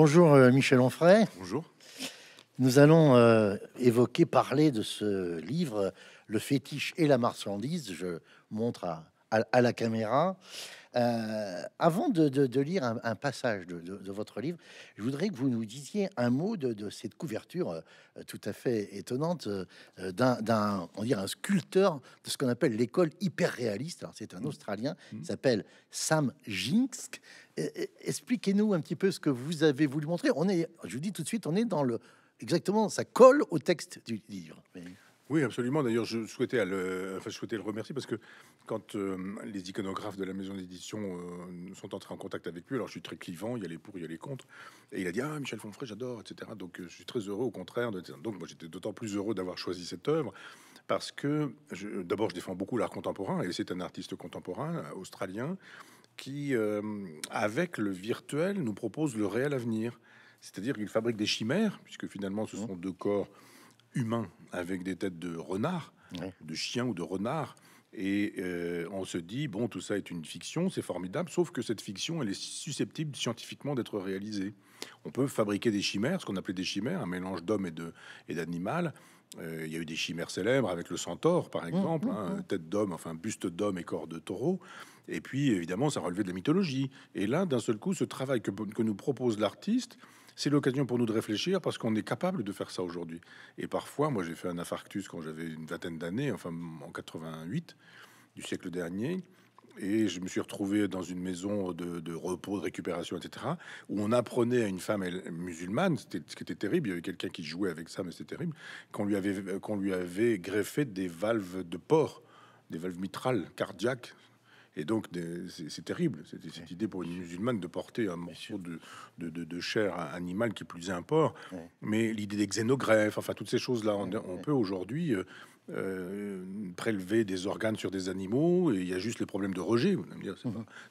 Bonjour euh, Michel Onfray. Bonjour. Nous allons euh, évoquer, parler de ce livre, Le fétiche et la marchandise. Je montre à, à, la caméra. Euh, avant de, lire un, passage de, votre livre, je voudrais que vous nous disiez un mot de, cette couverture euh, tout à fait étonnante euh, d'un, on dirait un sculpteur de ce qu'on appelle l'école hyper réaliste. c'est un mmh. Australien, qui il mmh. s'appelle Sam Jinks. Expliquez-nous un petit peu ce que vous avez voulu montrer. On est, je vous dis tout de suite, on est dans le exactement, ça colle au texte du livre. Oui, absolument. D'ailleurs, je souhaitais, le, le remercier parce que quand euh, les iconographes de la maison d'édition euh, sont entrés en contact avec lui, alors je suis très clivant, il y a les pour, il y a les contre, et il a dit Ah, Michel Fonfray, j'adore, etc. Donc euh, je suis très heureux, au contraire. De... Donc moi, j'étais d'autant plus heureux d'avoir choisi cette œuvre parce que d'abord, je défends beaucoup l'art contemporain, et c'est un artiste contemporain australien qui, avec le virtuel, nous propose le réel avenir. C'est-à-dire qu'il fabrique des chimères, puisque finalement, ce mmh. sont deux corps humains avec des têtes de renards, de chiens ou de renards. Et euh, on se dit, bon, tout ça est une fiction, c'est formidable, sauf que cette fiction, elle est susceptible scientifiquement d'être réalisée. On peut fabriquer des chimères, ce qu'on appelait des chimères, un mélange d'hommes et de Et d'animal. Euh, il y a eu des chimères célèbres avec le centaure, par mmh, exemple, mmh, hein, mmh. tête d'homme, enfin buste d'homme et corps de taureau. Et puis, évidemment, ça relevait de la mythologie. Et là, d'un seul coup, ce travail que, que nous propose l'artiste, c'est l'occasion pour nous de réfléchir parce qu'on est capable de faire ça aujourd'hui. Et parfois, moi j'ai fait un infarctus quand j'avais une vingtaine d'années, enfin en 88 du siècle dernier. Et je me suis retrouvé dans une maison de, repos, de récupération, etc., où on apprenait à une femme musulmane, c'était ce qui était terrible, il y avait quelqu'un qui jouait avec ça, mais c'est terrible, qu'on lui, avait, qu'on lui avait greffé des valves de porc, des valves mitrales cardiaques, et donc, c'est terrible, cette, idée pour une musulmane de porter un morceau de, chair animale qui plus est un porc. Mais l'idée des xénogreffes, enfin, toutes ces choses-là, on, peut aujourd'hui. Euh, euh, prélever des organes sur des animaux, et il y a juste les problèmes de rejet. Mhm.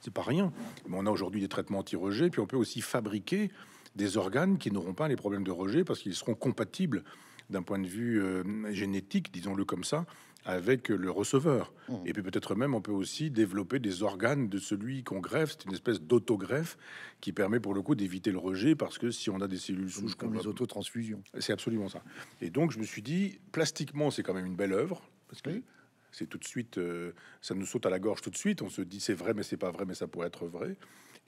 C'est pas, rien. Mais on a aujourd'hui des traitements anti-rejet, puis on peut aussi fabriquer des organes qui n'auront pas les problèmes de rejet parce qu'ils seront compatibles d'un point de vue euh, génétique, disons-le comme ça, avec le receveur. Mm. Et puis peut-être même, on peut aussi développer des organes de celui qu'on greffe. C'est une espèce d'autogreffe qui permet pour le coup d'éviter le rejet parce que si on a des cellules souches comme, les autotransfusions, c'est absolument ça. Et donc je me suis dit, plastiquement, c'est quand même une belle œuvre parce que. C'est tout de suite, euh, ça nous saute à la gorge tout de suite. On se dit c'est vrai, mais c'est pas vrai, mais ça pourrait être vrai.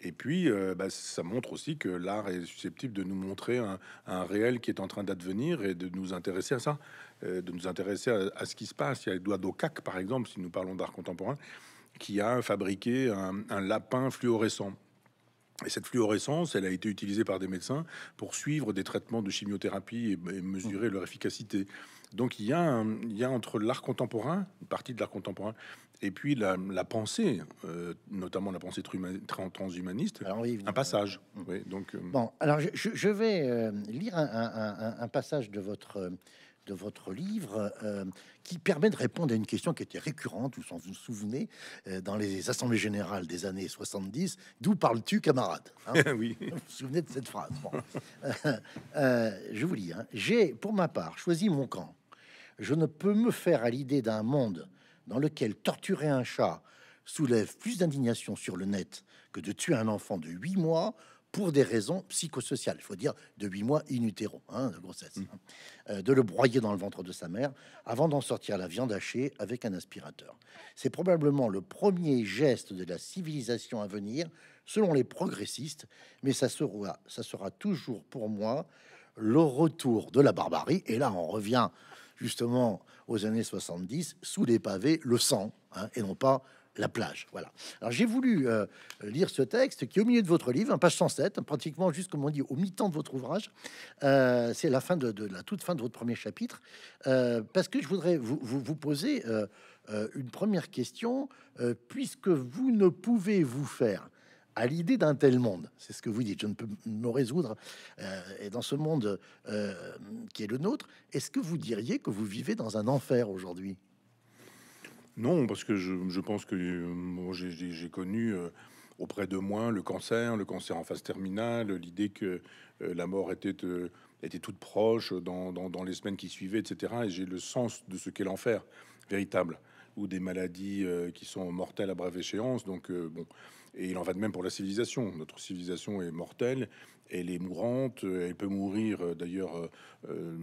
Et puis, euh, bah, ça montre aussi que l'art est susceptible de nous montrer un, réel qui est en train d'advenir et de nous intéresser à ça, euh, de nous intéresser à, ce qui se passe. Il y a Eduardo Kac, par exemple, si nous parlons d'art contemporain, qui a fabriqué un, lapin fluorescent. Et cette fluorescence, elle a été utilisée par des médecins pour suivre des traitements de chimiothérapie et, mesurer mmh. leur efficacité. Donc il y a, un, il y a entre l'art contemporain, une partie de l'art contemporain, et puis la, pensée, euh, notamment la pensée transhumaniste, un passage. Mm. oui, donc, euh, bon, alors je, vais euh, lire un, passage de votre de votre livre qui permet de répondre à une question qui était récurrente, vous vous souvenez, dans les assemblées générales des années 70, d'où parles-tu, camarade hein Oui. Vous vous souvenez de cette phrase Je vous lis. Hein. J'ai, pour ma part, choisi mon camp. Je ne peux me faire à l'idée d'un monde dans lequel torturer un chat soulève plus d'indignation sur le net que de tuer un enfant de 8 mois pour des raisons psychosociales, il faut dire de huit mois in utero, hein, de grossesse, hein. Mm. Euh, de le broyer dans le ventre de sa mère avant d'en sortir la viande hachée avec un aspirateur. C'est probablement le premier geste de la civilisation à venir, selon les progressistes, mais ça ça sera toujours pour moi le retour de la barbarie. Et là, on revient justement aux années 70, sous les pavés, le sang, hein, et non pas la plage. Voilà. Alors j'ai voulu euh, lire ce texte qui au milieu de votre livre, page 107, pratiquement juste comme on dit au mi-temps de votre ouvrage. Euh, c'est la fin de, la toute fin de votre premier chapitre, euh, parce que je voudrais vous, vous poser une première question, puisque vous ne pouvez vous faire à l'idée d'un tel monde. C'est ce que vous dites. Je ne peux me résoudre. Euh, et dans ce monde euh, qui est le nôtre, est-ce que vous diriez que vous vivez dans un enfer aujourd'hui Non, parce que je, pense que euh, j'ai connu auprès de moi le cancer, le cancer en phase terminale, l'idée que la mort était était toute proche dans, les semaines qui suivaient, etc. Et j'ai le sens de ce qu'est l'enfer véritable, ou des maladies qui sont mortelles à brève échéance. Donc, bon, et il en va de même pour la civilisation. Notre civilisation est mortelle, elle est mourante, elle peut mourir euh, d'ailleurs euh, euh,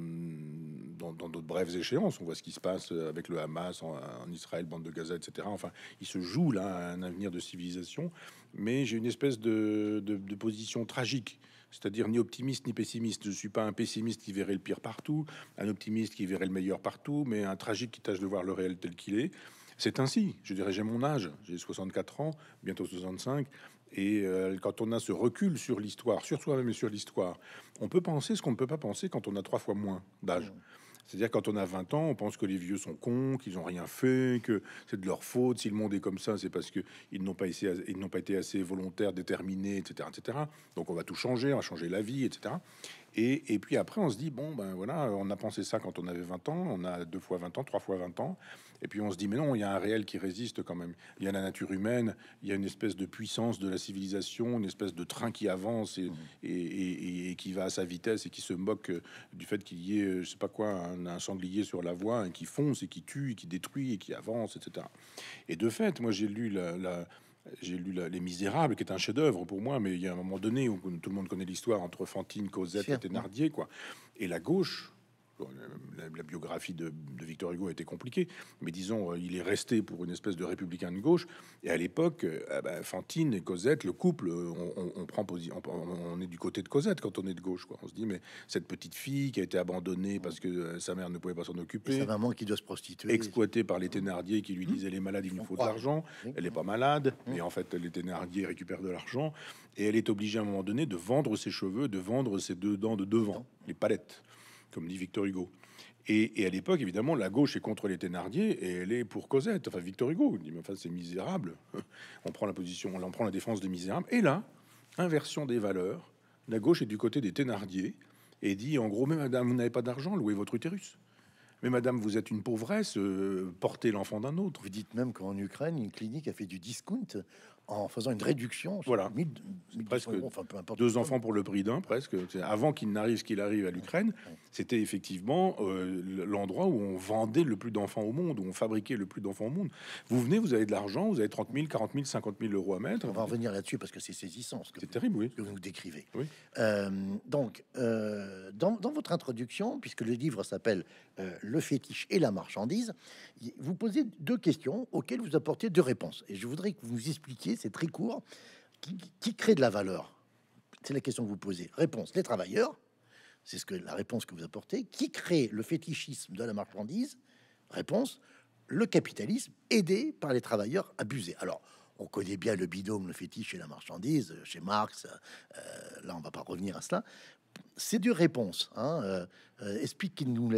dans d'autres brèves échéances. On voit ce qui se passe avec le Hamas en, Israël, bande de Gaza, etc. Enfin, il se joue là un avenir de civilisation, mais j'ai une espèce de, de position tragique c'est-à-dire ni optimiste ni pessimiste. Je ne suis pas un pessimiste qui verrait le pire partout, un optimiste qui verrait le meilleur partout, mais un tragique qui tâche de voir le réel tel qu'il est. C'est ainsi, je dirais, j'ai mon âge, j'ai 64 ans, bientôt 65, et euh, quand on a ce recul sur l'histoire, sur soi-même et sur l'histoire, on peut penser ce qu'on ne peut pas penser quand on a trois fois moins d'âge. C'est-à-dire quand on a 20 ans, on pense que les vieux sont cons, qu'ils n'ont rien fait, que c'est de leur faute. Si le monde est comme ça, c'est parce qu'ils n'ont pas, ils n'ont pas été assez volontaires, déterminés, etc., etc. Donc on va tout changer, on va changer la vie, etc. Et, et puis après, on se dit, bon, ben voilà, on a pensé ça quand on avait 20 ans, on a deux fois 20 ans, trois fois 20 ans. Et puis on se dit, mais non, il y a un réel qui résiste quand même. Il y a la nature humaine, il y a une espèce de puissance de la civilisation, une espèce de train qui avance et, mm. qui va à sa vitesse et qui se moque euh, du fait qu'il y ait, euh, je sais pas quoi, un, sanglier sur la voie et hein, qui fonce et qui tue et qui détruit et qui avance, etc. Et de fait, moi j'ai lu la, j'ai lu Les Misérables, qui est un chef-d'œuvre pour moi, mais il y a un moment donné où tout le monde connaît l'histoire entre Fantine, Cosette et Thénardier, quoi. Et la gauche, la, biographie de, Victor Hugo a été compliquée, mais disons, euh, il est resté pour une espèce de républicain de gauche. Et à l'époque, euh, ah bah, Fantine et Cosette, le couple, euh, on, prend on, est du côté de Cosette quand on est de gauche. Quoi. On se dit, mais cette petite fille qui a été abandonnée parce que sa mère ne pouvait pas s'en occuper, maman qui doit se prostituer, exploitée par les Thénardier qui lui mmh. disent elle est malade, il nous faut de l'argent. Elle n'est pas malade, mmh. mais en fait, les Thénardier récupèrent de l'argent et elle est obligée à un moment donné de vendre ses cheveux, de vendre ses deux dents de devant, les palettes comme dit Victor Hugo. Et, à l'époque, évidemment, la gauche est contre les Thénardier et elle est pour Cosette. Enfin, Victor Hugo dit, enfin, c'est misérable. On prend la position, on en prend la défense des misérables. Et là, inversion des valeurs. La gauche est du côté des Thénardier et dit, en gros, mais madame, vous n'avez pas d'argent, louez votre utérus. Mais madame, vous êtes une pauvresse, euh, portez l'enfant d'un autre. Vous dites même qu'en Ukraine, une clinique a fait du discount en faisant une réduction. Voilà. 1000, presque deux enfants pour le prix d'un, presque. Avant qu'il n'arrive qu'il arrive à l'Ukraine, c'était effectivement euh, l'endroit où on vendait le plus d'enfants au monde, où on fabriquait le plus d'enfants au monde. Vous venez, vous avez de l'argent, vous avez 30 000, 40 000, 50 000 euros à mettre. On va revenir là-dessus parce que c'est saisissant. C'est ce terrible, Que vous nous décrivez. Oui. Euh, donc, euh, dans, dans, votre introduction, puisque le livre s'appelle Le fétiche et la marchandise, vous posez deux questions auxquelles vous apportez deux réponses. Et je voudrais que vous vous expliquiez, c'est très court, qui, crée de la valeur C'est la question que vous posez. Réponse, les travailleurs. C'est ce que la réponse que vous apportez. Qui crée le fétichisme de la marchandise Réponse, le capitalisme aidé par les travailleurs abusés. Alors, on connaît bien le bidôme, le fétiche et la marchandise chez Marx. Euh, là, on va pas revenir à cela. C'est deux réponses. Hein, euh, euh, explique nous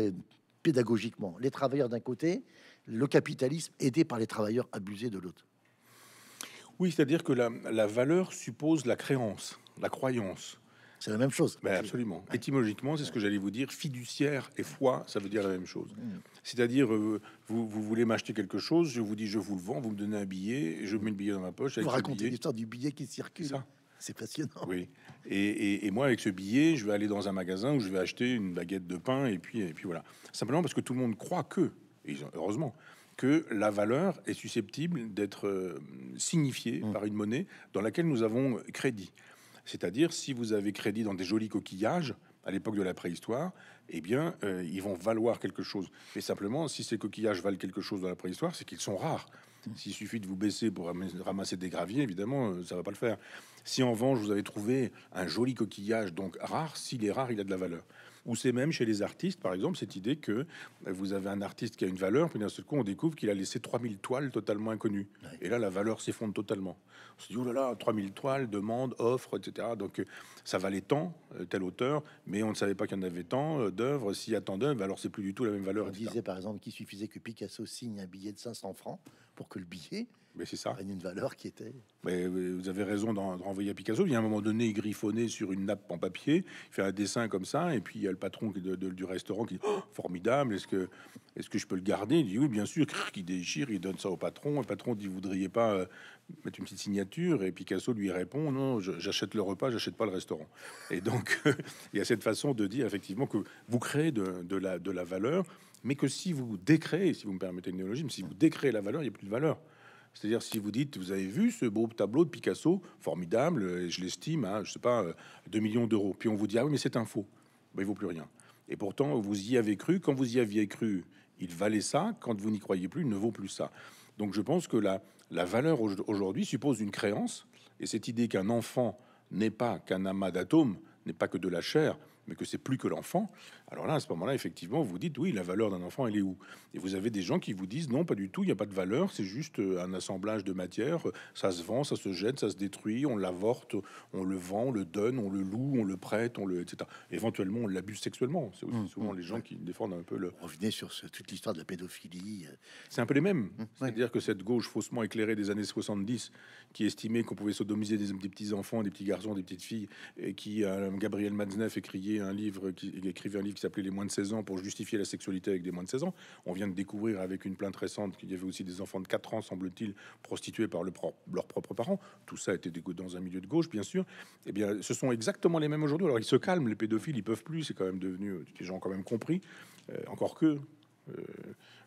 pédagogiquement. Les travailleurs d'un côté, le capitalisme aidé par les travailleurs abusés de l'autre. Oui, c'est-à-dire que la, valeur suppose la créance, la croyance. C'est la même chose. Ben, absolument. Étymologiquement, c'est ce que j'allais vous dire. Fiduciaire et foi, ça veut dire la même chose. Mm. C'est-à-dire, euh, vous, voulez m'acheter quelque chose, je vous dis, je vous le vends, vous me donnez un billet, je mets le billet dans ma poche. Avec vous racontez l'histoire du billet qui circule. C'est passionnant. Oui. Et, moi, avec ce billet, je vais aller dans un magasin où je vais acheter une baguette de pain, et puis, et puis voilà. Simplement parce que tout le monde croit que heureusement, que la valeur est susceptible d'être euh, signifiée mm. par une monnaie dans laquelle nous avons crédit. C'est-à-dire, si vous avez crédit dans des jolis coquillages, à l'époque de la préhistoire, eh bien, euh, ils vont valoir quelque chose. Mais simplement, si ces coquillages valent quelque chose dans la préhistoire, c'est qu'ils sont rares. Mm. S'il suffit de vous baisser pour ramasser des graviers, évidemment, euh, ça va pas le faire. Si en revanche, vous avez trouvé un joli coquillage, donc rare, s'il est rare, il a de la valeur ou c'est même chez les artistes, par exemple, cette idée que euh, vous avez un artiste qui a une valeur, puis d'un seul coup, on découvre qu'il a laissé 3000 toiles totalement inconnues. Et là, la valeur s'effondre totalement. On se dit, oh là là, 3000 toiles, demande, offre, etc. Donc, euh, ça valait tant, euh, tel auteur, mais on ne savait pas qu'il y en avait tant d'œuvres. S'il y a tant d'œuvres, alors c'est plus du tout la même valeur. On disait, par exemple, qu'il suffisait que Picasso signe un billet de 500 francs pour que le billet mais ben, c'est ça. une valeur qui était. Mais vous avez raison d'en renvoyer à Picasso. Il y a un moment donné, il griffonnait sur une nappe en papier, il fait un dessin comme ça, et puis il y a le patron du restaurant qui dit oh, Formidable, est-ce que, est que je peux le garder Il dit Oui, bien sûr, qui déchire, il donne ça au patron. Le patron dit Vous voudriez pas euh, mettre une petite signature Et Picasso lui répond Non, j'achète le repas, j'achète pas le restaurant. Et donc, il y a cette façon de dire effectivement que vous créez de, la, de la valeur, mais que si vous décréez, si vous me permettez une néologisme, si vous décréez la valeur, il n'y a plus de valeur. C'est-à-dire si vous dites, vous avez vu ce beau tableau de Picasso, formidable, euh, je l'estime à, je sais pas, 2 euh, millions d'euros. Puis on vous dit, ah oui, mais c'est un faux. Ben, il vaut plus rien. Et pourtant, vous y avez cru. Quand vous y aviez cru, il valait ça. Quand vous n'y croyez plus, il ne vaut plus ça. Donc je pense que la, la valeur aujourd'hui suppose une créance. Et cette idée qu'un enfant n'est pas qu'un amas d'atomes, n'est pas que de la chair, mais que c'est plus que l'enfant, alors là, à ce moment-là, effectivement, vous dites oui, la valeur d'un enfant, elle est où Et vous avez des gens qui vous disent non, pas du tout, il n'y a pas de valeur, c'est juste euh, un assemblage de matière, euh, ça se vend, ça se jette, ça se détruit, on l'avorte, on le vend, on le donne, on le loue, on le prête, on le etc. Éventuellement, on l'abuse sexuellement. C'est mmh, souvent mmh, les gens qui défendent un peu le. Revenez sur toute l'histoire de la pédophilie. Euh. C'est un peu les mêmes. Mmh, C'est-à-dire que cette gauche faussement éclairée des années 70, qui estimait qu'on pouvait sodomiser des, petits enfants, des petits garçons, des petites filles, et qui, Gabriel Matzneff, écrivait un livre qui écrivait un livre qui s'appelait Les moins de 16 ans pour justifier la sexualité avec des moins de 16 ans. On vient de découvrir avec une plainte récente qu'il y avait aussi des enfants de 4 ans, semble-t-il, prostitués par leurs propres parents. Tout ça était dans un milieu de gauche, bien sûr. Eh bien, ce sont exactement les mêmes aujourd'hui. Alors, ils se calment, les pédophiles, ils peuvent plus. C'est quand même devenu. Les euh, gens quand même compris. Euh, encore que. Euh,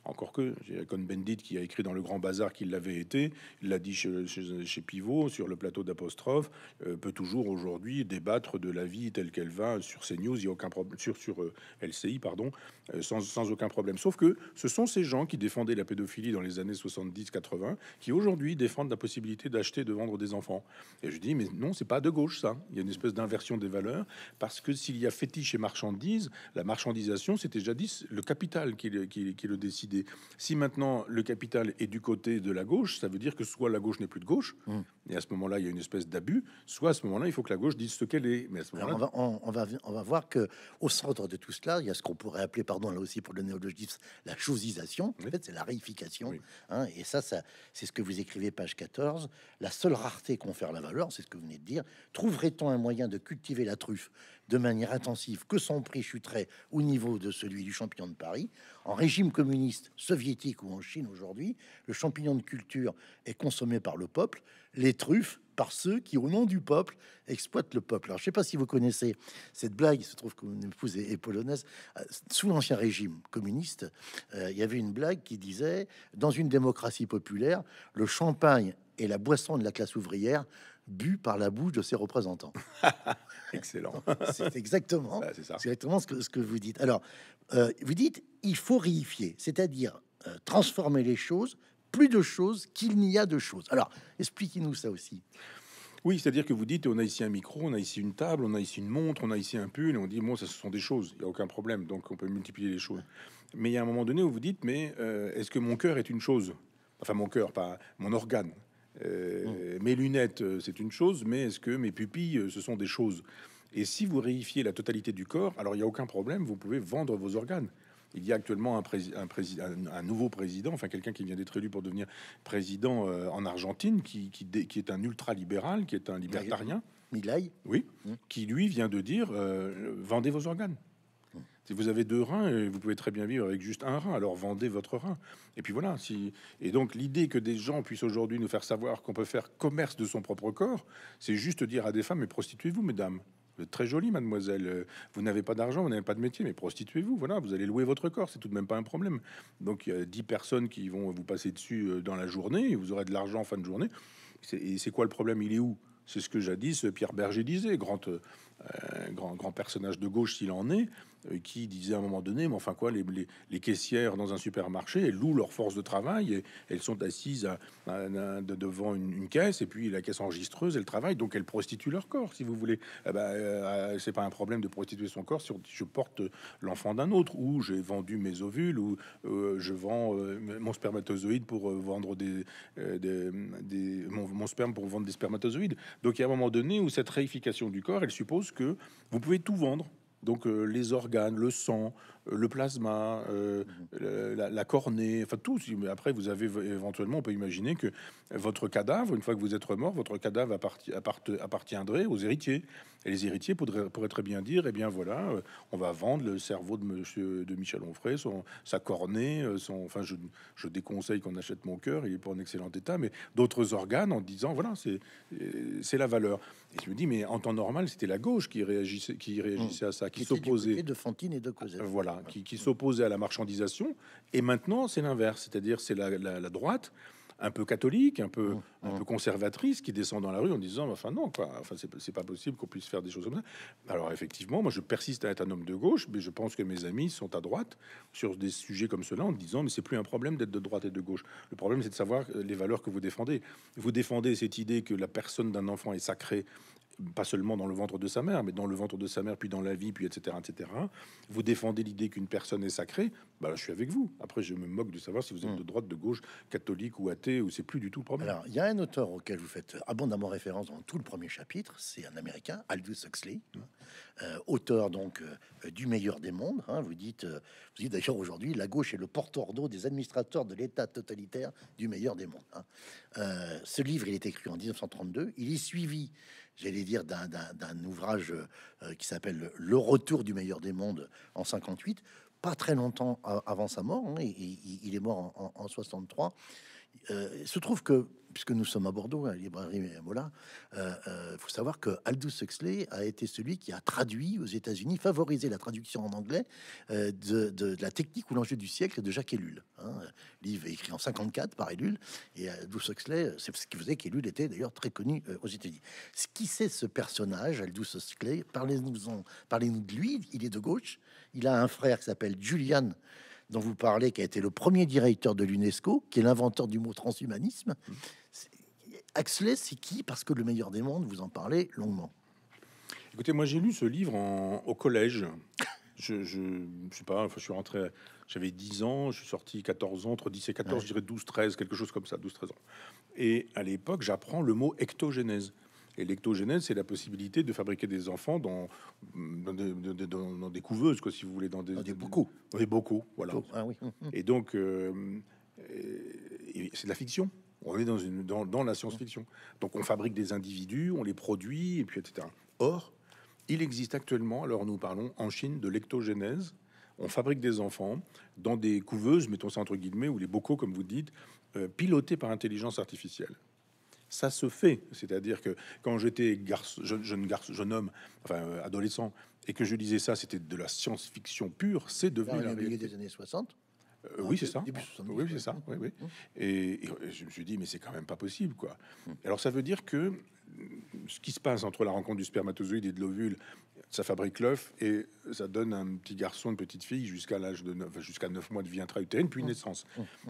encore que, j'ai Cohn-Bendit qui a écrit dans Le Grand Bazar qu'il l'avait été, il l'a dit chez, Pivot, sur le plateau d'Apostrophe, euh, peut toujours aujourd'hui débattre de la vie telle qu'elle va sur CNews, il y a aucun problème, sur, sur euh, LCI, pardon, euh, sans, aucun problème. Sauf que ce sont ces gens qui défendaient la pédophilie dans les années 70-80 qui aujourd'hui défendent la possibilité d'acheter, de vendre des enfants. Et je dis, mais non, c'est pas de gauche ça. Il y a une espèce d'inversion des valeurs parce que s'il y a fétiche et marchandise, la marchandisation, c'était jadis le capital qui, qui le décide si maintenant le capital est du côté de la gauche, ça veut dire que soit la gauche n'est plus de gauche, mm. et à ce moment-là, il y a une espèce d'abus, soit à ce moment-là, il faut que la gauche dise ce qu'elle est. Mais on, va, on, va, voir que au centre de tout cela, il y a ce qu'on pourrait appeler, pardon, là aussi pour le néologisme, la chauvisation, En fait, c'est la réification. Hein, et ça, ça c'est ce que vous écrivez, page 14. La seule rareté confère la valeur, c'est ce que vous venez de dire. Trouverait-on un moyen de cultiver la truffe de manière intensive que son prix chuterait au niveau de celui du champignon de Paris. En régime communiste soviétique ou en Chine aujourd'hui, le champignon de culture est consommé par le peuple, les truffes par ceux qui, au nom du peuple, exploitent le peuple. Alors, je ne sais pas si vous connaissez cette blague, il se trouve que mon épouse est, polonaise. Euh, sous l'ancien régime communiste, euh, il y avait une blague qui disait, dans une démocratie populaire, le champagne est la boisson de la classe ouvrière bu par la bouche de ses représentants. Excellent. C'est exactement, C'est exactement ce que, vous dites. Alors, euh, vous dites, il faut réifier, c'est-à-dire euh, transformer les choses, plus de choses qu'il n'y a de choses. Alors, expliquez-nous ça aussi. Oui, c'est-à-dire que vous dites, on a ici un micro, on a ici une table, on a ici une montre, on a ici un pull, et on dit, bon, ça, ce sont des choses, il n'y a aucun problème, donc on peut multiplier les choses. Mais il y a un moment donné où vous dites, mais euh, est-ce que mon cœur est une chose Enfin, mon cœur, pas mon organe. Euh, mm. Mes lunettes, euh, c'est une chose, mais est-ce que mes pupilles, euh, ce sont des choses Et si vous réifiez la totalité du corps, alors il n'y a aucun problème, vous pouvez vendre vos organes. Il y a actuellement un, nouveau président, enfin quelqu'un qui vient d'être élu pour devenir président en Argentine, qui, est un ultra-libéral, qui est un libertarien. Milay Oui, mm. qui lui vient de dire vendez vos organes. Si vous avez deux reins, et vous pouvez très bien vivre avec juste un rein. Alors vendez votre rein. Et puis voilà. Si... Et donc l'idée que des gens puissent aujourd'hui nous faire savoir qu'on peut faire commerce de son propre corps, c'est juste dire à des femmes, mais prostituez-vous, mesdames. Vous êtes très jolie, mademoiselle. Vous n'avez pas d'argent, vous n'avez pas de métier, mais prostituez-vous. Voilà, vous allez louer votre corps, c'est tout de même pas un problème. Donc il y a dix personnes qui vont vous passer dessus euh, dans la journée, vous aurez de l'argent en fin de journée. Et c'est quoi le problème Il est où C'est ce que jadis Pierre Berger disait, grand, euh, grand, grand personnage de gauche s'il en est. Euh, qui disait à un moment donné, mais enfin quoi, les, les, les caissières dans un supermarché, elles louent leur force de travail, et elles sont assises devant une, caisse, et puis la caisse enregistreuse, elle travaille, donc elle prostitue leur corps, si vous voulez. Ah bah, euh, c'est pas un problème de prostituer son corps si je porte l'enfant d'un autre, ou j'ai vendu mes ovules, ou euh, je vends mon spermatozoïde pour vendre des, des, mon, mon, sperme pour vendre des spermatozoïdes. Donc il y a un moment donné où cette réification du corps, elle suppose que vous pouvez tout vendre. Donc euh, les organes, le sang, euh, le plasma, euh, mhm. la, cornée, enfin tout. Après, vous avez éventuellement, on peut imaginer que votre cadavre, une fois que vous êtes mort, votre cadavre appartiendrait aux héritiers. Et les héritiers pourraient, très bien dire, eh bien voilà, euh, on va vendre le cerveau de, monsieur, de Michel Onfray, son, sa cornée, son, enfin je, je déconseille qu'on achète mon cœur, il est pas en excellent état, mais d'autres organes en disant, voilà, c'est la valeur. Et je me dis, mais en temps normal, c'était la gauche qui réagissait, qui réagissait mmh. à ça, qui s'opposait. de Fantine et de Cosette. Voilà qui, s'opposait à la marchandisation. Et maintenant, c'est l'inverse, c'est-à-dire c'est la, droite un peu catholique, un peu, mmh, un mmh. peu conservatrice, qui descend dans la rue en disant bah, Enfin, non, quoi, enfin, c'est pas possible qu'on puisse faire des choses comme ça. Alors, effectivement, moi je persiste à être un homme de gauche, mais je pense que mes amis sont à droite sur des sujets comme cela en disant Mais c'est plus un problème d'être de droite et de gauche. Le problème, c'est de savoir euh, les valeurs que vous défendez. Vous défendez cette idée que la personne d'un enfant est sacrée pas seulement dans le ventre de sa mère, mais dans le ventre de sa mère, puis dans la vie, puis etc. etc. Vous défendez l'idée qu'une personne est sacrée, bah, je suis avec vous. Après, je me moque de savoir si vous êtes hmm. de droite, de gauche, catholique ou athée, ou c'est plus du tout le problème. il y a un auteur auquel vous faites abondamment référence dans tout le premier chapitre, c'est un Américain, Aldous Huxley, hein. euh, auteur donc euh, du meilleur des mondes. Hein. vous dites, euh, vous dites d'ailleurs aujourd'hui, la gauche est le porteur d'eau des administrateurs de l'État totalitaire du meilleur des mondes. Hein. ce livre, il est écrit en 1932, il est suivi j'allais dire, d'un ouvrage euh, qui s'appelle Le retour du meilleur des mondes en 58, pas très longtemps avant sa mort, hein, et, il est mort en, en, 63. Euh, il se trouve que puisque nous sommes à Bordeaux, à hein, la librairie Mola, il euh, euh, faut savoir que Aldous Huxley a été celui qui a traduit aux États-Unis, favorisé la traduction en anglais euh, de, la technique ou l'enjeu du siècle de Jacques Ellul. Hein, livre écrit en 54 par Ellul, et Aldous Huxley, c'est ce qui faisait qu'Ellul était d'ailleurs très connu aux États-Unis. Ce qui c'est ce personnage, Aldous Huxley, parlez-nous parlez de lui, il est de gauche, il a un frère qui s'appelle Julian dont vous parlez, qui a été le premier directeur de l'UNESCO, qui est l'inventeur du mot transhumanisme. Mmh. Axley, c'est qui Parce que le meilleur des mondes, vous en parlez longuement. Écoutez, moi j'ai lu ce livre en, au collège. Je, je, sais pas, je suis rentré, j'avais 10 ans, je suis sorti 14 ans, entre 10 et 14, je dirais 12, 13, quelque chose comme ça, 12, 13 ans. Et à l'époque, j'apprends le mot ectogénèse. Et l'ectogénèse, c'est la possibilité de fabriquer des enfants dans, des, couveuses, quoi, si vous voulez, dans des, bocaux. bocaux, voilà. Ah et donc, euh, c'est de la fiction. On est dans, une, dans, la science-fiction. Donc on fabrique des individus, on les produit, et puis etc. Or, il existe actuellement, alors nous parlons en Chine de l'ectogénèse. On fabrique des enfants dans des couveuses, mettons ça entre guillemets, ou les bocaux, comme vous dites, euh, pilotés par intelligence artificielle ça se fait. C'est-à-dire que quand j'étais jeune, garçon, jeune homme, enfin euh, adolescent, et que je lisais ça, c'était de la science-fiction pure, c'est devenu... la milieu des années 60 euh, oui, c'est ça. Oui, c'est ça. Oui, oui. Mmh. Et, je me suis dit, mais c'est quand même pas possible, quoi. Mmh. Alors, ça veut dire que euh, ce qui se passe entre la rencontre du spermatozoïde et de l'ovule, ça fabrique l'œuf et ça donne un petit garçon, une petite fille jusqu'à l'âge de 9, jusqu'à 9 mois de vie intra-utérine, puis mmh. naissance.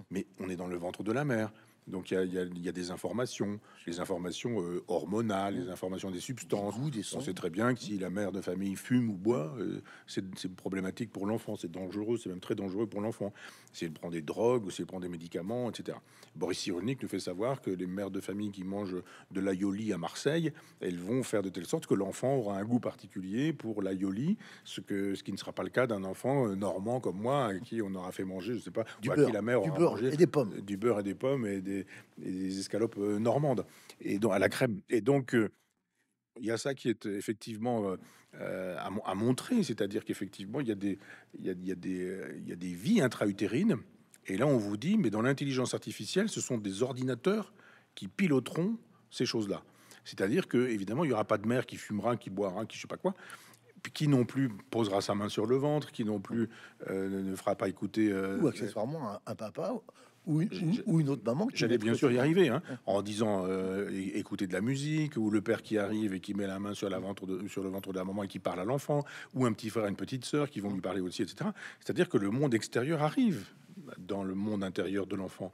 Mais on est dans le ventre de la mère. Donc il y, a des informations, les informations euh, hormonales, les informations des substances. On sait très bien que si la mère de famille fume ou boit, euh, c'est problématique pour l'enfant, c'est dangereux, c'est même très dangereux pour l'enfant. Si elle prend des drogues ou si elle prend des médicaments, etc. Boris Cyrulnik nous fait savoir que les mères de famille qui mangent de l'aioli à Marseille, elles vont faire de telle sorte que l'enfant aura un goût particulier pour l'aioli, ce, ce qui ne sera pas le cas d'un enfant euh, normand comme moi, à qui on aura fait manger, je ne sais pas, du beurre, la mère du beurre et des pommes. Du beurre et des pommes et des, escalopes euh, normandes et donc à la crème. Et donc euh, il y a ça qui est euh, effectivement à, montrer, c'est-à-dire qu'effectivement, il y a des, il y a, des, il y a des vies intra-utérines. Et là, on vous dit, mais dans l'intelligence artificielle, ce sont des ordinateurs qui piloteront ces choses-là. C'est-à-dire que évidemment, il n'y aura pas de mère qui fumera, qui boira, qui je sais pas quoi, qui non plus posera sa main sur le ventre, qui non plus ne fera pas écouter. Ou accessoirement un papa ou, une autre maman. J'allais bien sûr y arriver, hein, en disant euh, écouter de la musique, ou le père qui arrive et qui met la main sur, le ventre de la maman et qui parle à l'enfant, ou un petit frère et une petite sœur qui vont lui parler aussi, etc. C'est-à-dire que le monde extérieur arrive dans le monde intérieur de l'enfant.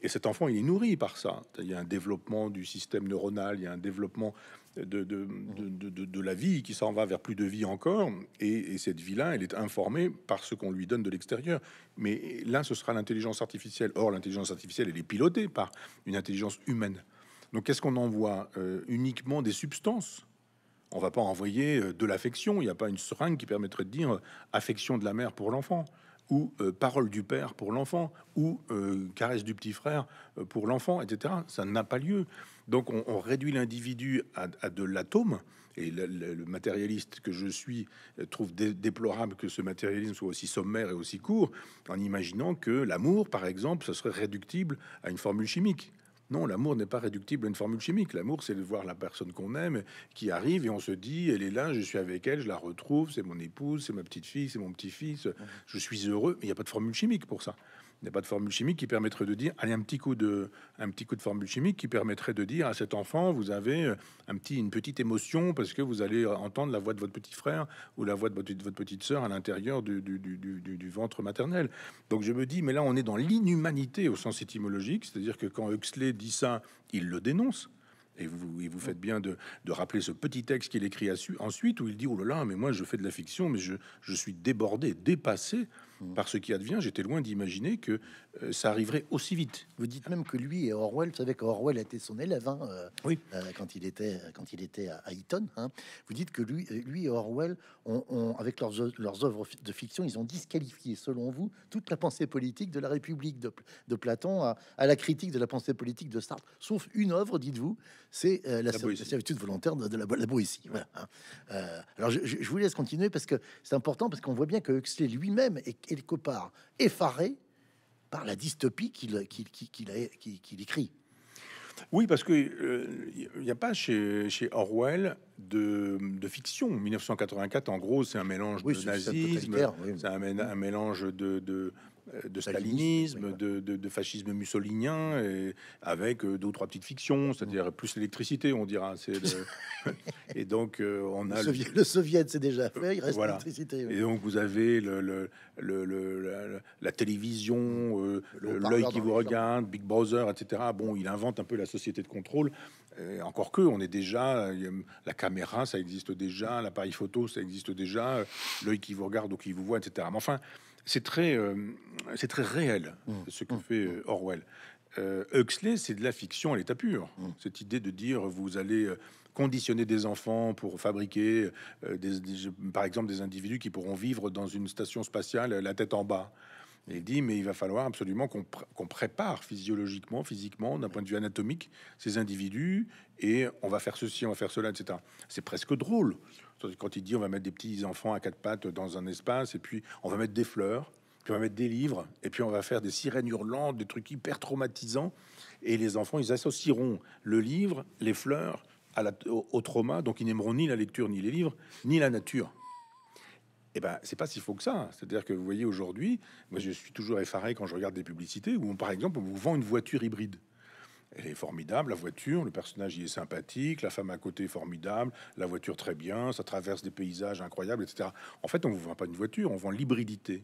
Et cet enfant, il est nourri par ça. Il y a un développement du système neuronal, il y a un développement de, mm. la vie qui s'en va vers plus de vie encore. Et, cette vie-là, elle est informée par ce qu'on lui donne de l'extérieur. Mais là, ce sera l'intelligence artificielle. Or, l'intelligence artificielle, elle est pilotée par une intelligence humaine. Donc, qu'est-ce qu'on envoie euh, Uniquement des substances. On va pas envoyer euh, de l'affection. Il n'y a pas une seringue qui permettrait de dire euh, affection de la mère pour l'enfant ou euh, parole du père pour l'enfant, ou euh, caresse du petit frère euh, pour l'enfant, etc. Ça n'a pas lieu. Donc on, réduit l'individu à, de l'atome, et le, matérialiste que je suis trouve déplorable que ce matérialisme soit aussi sommaire et aussi court, en imaginant que l'amour, par exemple, ce serait réductible à une formule chimique. Non, l'amour n'est pas réductible à une formule chimique. L'amour, c'est de voir la personne qu'on aime qui arrive et on se dit, elle est là, je suis avec elle, je la retrouve, c'est mon épouse, c'est ma petite fille, c'est mon petit-fils, mmh. je suis heureux. Mais il n'y a pas de formule chimique pour ça. Il n'y a pas de formule chimique qui permettrait de dire, allez, un petit coup de, un petit coup de formule chimique qui permettrait de dire à cet enfant, vous avez euh, un petit, une petite émotion parce que vous allez euh, entendre la voix de votre petit frère ou la voix de votre, petite sœur à l'intérieur du, du, ventre maternel. Donc je me dis, mais là, on est dans l'inhumanité au sens étymologique, c'est-à-dire que quand Huxley dit ça, il le dénonce. Et vous, et vous faites bien de, de rappeler ce petit texte qu'il écrit ensuite, où il dit, oh là là, mais moi je fais de la fiction, mais je, je suis débordé, dépassé Mhm. par ce qui advient, j'étais loin d'imaginer que euh, ça arriverait aussi vite. Vous dites même que lui et Orwell, vous savez qu'Orwell était son élève hein, euh, oui. Euh, quand, il était, quand il était à, Eton. Hein. Vous dites que lui, lui et Orwell, ont, avec leurs, leurs œuvres de fiction, ils ont disqualifié, selon vous, toute la pensée politique de la République, de, Platon à, la critique de la pensée politique de Sartre, sauf une œuvre, dites-vous, c'est la, la, servitude volontaire de, la, la, Boétie. Hein. alors je, je, vous laisse continuer parce que c'est important, parce qu'on voit bien que Huxley lui-même est quelque part effaré par la dystopie qu'il a écrit. Oui, parce que il euh, n'y a pas chez, Orwell de, fiction. 1984, en gros, c'est un mélange de nazisme, c'est un, mélange de, euh, de stalinisme, de, fascisme mussolinien, et avec euh, deux ou trois petites fictions, c'est-à-dire mm. plus l'électricité, on dira. Le... et donc, euh, on a... Le, soviet, c'est déjà fait, il reste l'électricité. Et donc, vous avez le, la, télévision, mm. l'œil qui vous regarde, Big Brother, etc. Bon, il invente un peu la société de contrôle. encore que, on est déjà... La caméra, ça existe déjà, l'appareil photo, ça existe déjà, l'œil qui vous regarde ou qui vous voit, etc. Mais enfin c'est très, euh, c'est très réel mmh. ce que mmh. fait euh, Orwell. Euh, Huxley, c'est de la fiction à l'état pur. Mmh. Cette idée de dire vous allez conditionner des enfants pour fabriquer, par exemple, des individus qui pourront vivre dans une station spatiale la tête en bas. Il dit, mais il va falloir absolument qu'on prépare physiologiquement, physiquement, d'un point de vue anatomique, ces individus, et on va faire ceci, on va faire cela, etc. C'est presque drôle. Quand il dit on va mettre des petits enfants à quatre pattes dans un espace, et puis on va mettre des fleurs, puis on va mettre des livres, et puis on va faire des sirènes hurlantes, des trucs hyper traumatisants, et les enfants, ils associeront le livre, les fleurs à la, au, trauma, donc ils n'aimeront ni la lecture, ni les livres, ni la nature. Eh ben, c'est pas si faux que ça. C'est-à-dire que vous voyez aujourd'hui, moi je suis toujours effaré quand je regarde des publicités où, par exemple, on vous vend une voiture hybride. Elle est formidable, la voiture, le personnage y est sympathique, la femme à côté est formidable, la voiture très bien, ça traverse des paysages incroyables, etc. En fait, on ne vous vend pas une voiture, on vend l'hybridité.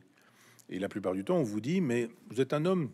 Et la plupart du temps, on vous dit, mais vous êtes un homme,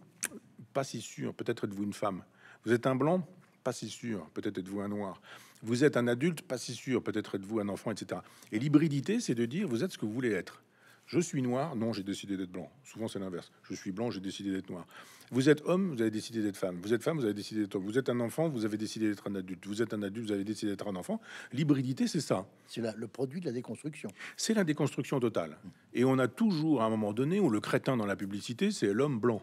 pas si sûr, peut-être êtes-vous une femme. Vous êtes un blanc, pas si sûr, peut-être êtes-vous un noir. Vous êtes un adulte, pas si sûr, peut-être êtes-vous un enfant, etc. Et l'hybridité, c'est de dire, vous êtes ce que vous voulez être. Je suis noir, non, j'ai décidé d'être blanc. Souvent, c'est l'inverse. Je suis blanc, j'ai décidé d'être noir. Vous êtes homme, vous avez décidé d'être femme. Vous êtes femme, vous avez décidé d'être homme. Vous êtes un enfant, vous avez décidé d'être un adulte. Vous êtes un adulte, vous avez décidé d'être un enfant. L'hybridité, c'est ça. C'est le produit de la déconstruction. C'est la déconstruction totale. Et on a toujours, à un moment donné, où le crétin dans la publicité, c'est l'homme blanc.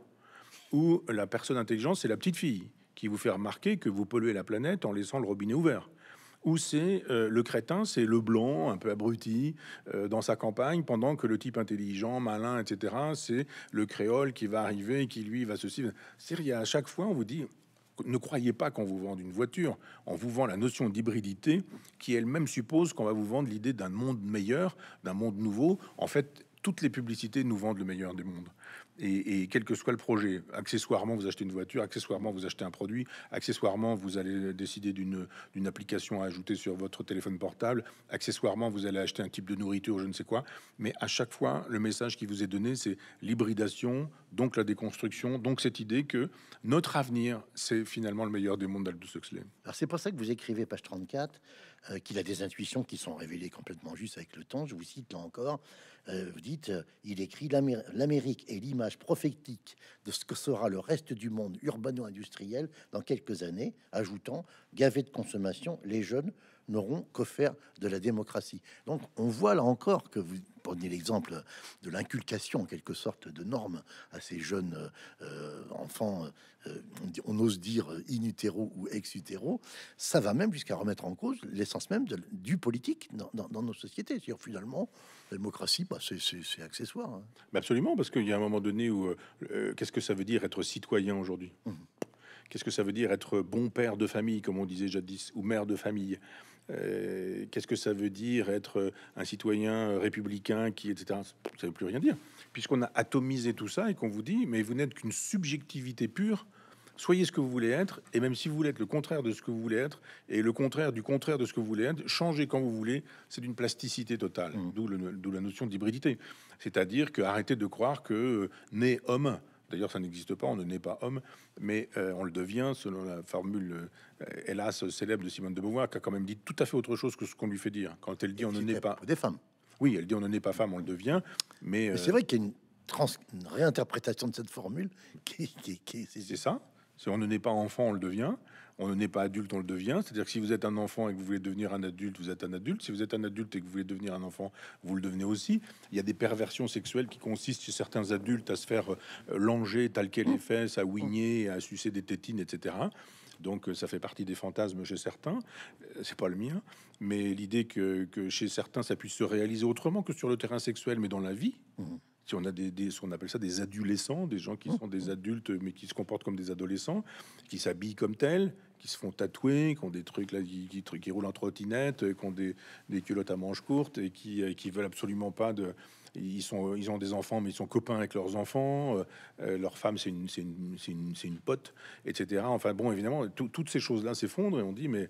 Ou la personne intelligente, c'est la petite fille qui vous fait remarquer que vous polluez la planète en laissant le robinet ouvert ou c'est euh, le crétin, c'est le blanc, un peu abruti, euh, dans sa campagne, pendant que le type intelligent, malin, etc., c'est le créole qui va arriver, et qui lui va suivre. cest à à chaque fois, on vous dit, ne croyez pas qu'on vous vende une voiture, on vous vend la notion d'hybridité, qui elle-même suppose qu'on va vous vendre l'idée d'un monde meilleur, d'un monde nouveau. En fait, toutes les publicités nous vendent le meilleur du monde. Et, quel que soit le projet, accessoirement, vous achetez une voiture, accessoirement, vous achetez un produit, accessoirement, vous allez décider d'une application à ajouter sur votre téléphone portable, accessoirement, vous allez acheter un type de nourriture, je ne sais quoi. Mais à chaque fois, le message qui vous est donné, c'est l'hybridation, donc la déconstruction, donc cette idée que notre avenir, c'est finalement le meilleur des mondes d'Aldous Huxley. Alors c'est pour ça que vous écrivez, page 34, euh, qu'il a des intuitions qui sont révélées complètement justes avec le temps. Je vous cite là encore, euh, vous dites, euh, il écrit l'Amérique est l'image prophétique de ce que sera le reste du monde urbano-industriel dans quelques années, ajoutant, gavé de consommation, les jeunes n'auront faire de la démocratie. Donc on voit là encore que vous prenez l'exemple de l'inculcation en quelque sorte de normes à ces jeunes euh, enfants, euh, on ose dire in utero ou ex utero, ça va même jusqu'à remettre en cause l'essence même du politique dans, nos sociétés. cest finalement, la démocratie, bah, c'est accessoire. Hein. Mais absolument, parce qu'il y a un moment donné où euh, qu'est-ce que ça veut dire être citoyen aujourd'hui mmh. Qu'est-ce que ça veut dire être bon père de famille, comme on disait jadis, ou mère de famille euh, qu'est-ce que ça veut dire être euh, un citoyen euh, républicain qui, etc. Ça ne veut plus rien dire, puisqu'on a atomisé tout ça et qu'on vous dit, mais vous n'êtes qu'une subjectivité pure soyez ce que vous voulez être, et même si vous voulez être le contraire de ce que vous voulez être, et le contraire du contraire de ce que vous voulez être, changez quand vous voulez, c'est d'une plasticité totale, mmh. d'où la notion d'hybridité. C'est-à-dire qu'arrêtez de croire que né homme, D'ailleurs, ça n'existe pas, on ne naît pas homme, mais euh, on le devient selon la formule, euh, hélas, célèbre de Simone de Beauvoir, qui a quand même dit tout à fait autre chose que ce qu'on lui fait dire. Quand elle dit on ne naît pas. Des femmes. Oui, elle dit on ne naît pas femme, on le devient. Mais, euh, c'est vrai qu'il y a une, réinterprétation de cette formule qui. C'est ça. Si on ne naît pas enfant, on le devient on n'est pas adulte, on le devient. C'est-à-dire que si vous êtes un enfant et que vous voulez devenir un adulte, vous êtes un adulte. Si vous êtes un adulte et que vous voulez devenir un enfant, vous le devenez aussi. Il y a des perversions sexuelles qui consistent chez certains adultes à se faire euh, langer, talquer les fesses, à wigner, à sucer des tétines, etc. Donc euh, ça fait partie des fantasmes chez certains, euh, c'est pas le mien, mais l'idée que, chez certains ça puisse se réaliser autrement que sur le terrain sexuel, mais dans la vie, mmh. Si on a des, ce qu'on appelle ça des adolescents, des gens qui oh. sont des adultes mais qui se comportent comme des adolescents, qui s'habillent comme tels, qui se font tatouer, qui ont des trucs là, qui, qui, qui roulent en trottinette, qui ont des, culottes à manches courtes et qui, euh, qui veulent absolument pas de, ils, sont, euh, ils ont des enfants, mais ils sont copains avec leurs enfants, euh, euh, leur femme, c'est une, une, une, une, pote, etc. Enfin bon, évidemment, toutes ces choses-là s'effondrent et on dit, mais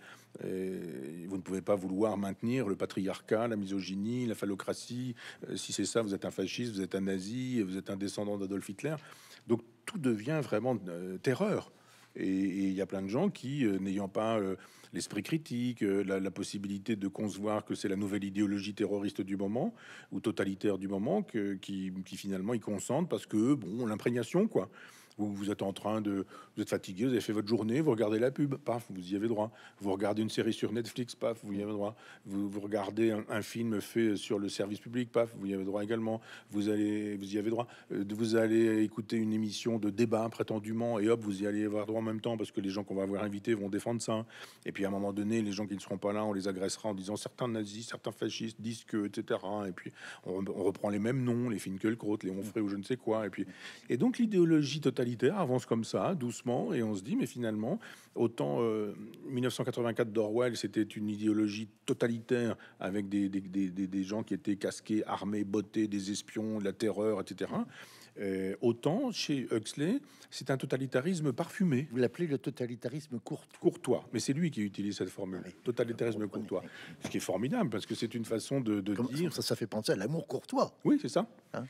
vous ne pouvez pas vouloir maintenir le patriarcat, la misogynie, la phallocratie. si c'est ça, vous êtes un fasciste, vous êtes un nazi, vous êtes un descendant d'Adolf Hitler. Donc tout devient vraiment terreur. Et il y a plein de gens qui, euh, n'ayant pas euh, l'esprit critique, euh, la, possibilité de concevoir que c'est la nouvelle idéologie terroriste du moment ou totalitaire du moment, qui, finalement y consentent parce que, bon, l'imprégnation, quoi. Vous, êtes en train de, vous êtes fatigué, vous avez fait votre journée, vous regardez la pub, paf, vous y avez droit. Vous regardez une série sur Netflix, paf, vous y avez droit. Vous, vous regardez un, film fait sur le service public, paf, vous y avez droit également. Vous allez, vous y avez droit. Euh, vous allez écouter une émission de débat prétendument et hop, vous y allez avoir droit en même temps parce que les gens qu'on va avoir invités vont défendre ça. Et puis à un moment donné, les gens qui ne seront pas là, on les agressera en disant certains nazis, certains fascistes disent que, etc. Et puis on, reprend les mêmes noms, les Finkelkraut, les Onfray ou je ne sais quoi. Et puis et donc l'idéologie totale avance comme ça, doucement, et on se dit, mais finalement, autant 1984 euh, d'Orwell, c'était une idéologie totalitaire avec des, des, des, des, gens qui étaient casqués, armés, bottés, des espions, de la terreur, etc. Euh, autant chez Huxley, c'est un totalitarisme parfumé. Vous l'appelez le totalitarisme courtois. Courtois, mais c'est lui qui utilise cette formule. Ah totalitarisme ah, courtois. Ce qui est formidable parce que c'est une façon de, dire. Ça, ça fait penser à l'amour courtois. Oui, c'est ça. Hein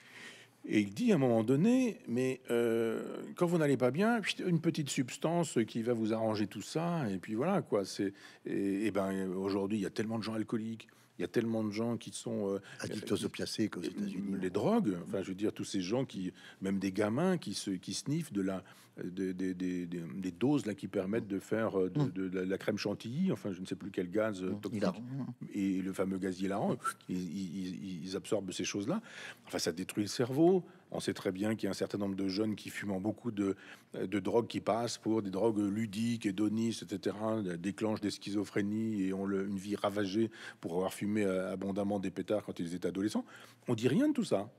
et il dit à un moment donné, mais euh, quand vous n'allez pas bien, une petite substance qui va vous arranger tout ça, et puis voilà quoi. C'est et, et ben aujourd'hui il y a tellement de gens alcooliques, il y a tellement de gens qui sont euh, addicts aux opiacés états Les hein. drogues, enfin, je veux dire, tous ces gens qui, même des gamins qui se qui sniffent de la des, doses là qui permettent de faire euh, de, mm. la crème chantilly, enfin, je ne sais plus quel gaz euh, mm. toxique hein. et le fameux gaz hilarant, ils absorbent ces choses-là. Enfin, ça détruit le cerveau, on sait très bien qu'il y a un certain nombre de jeunes qui fument beaucoup euh, de, drogues qui passent pour des drogues ludiques, hédonistes, etc., euh, déclenchent des schizophrénies et ont une vie ravagée pour avoir fumé euh, abondamment des pétards quand ils étaient adolescents. On dit rien de tout ça.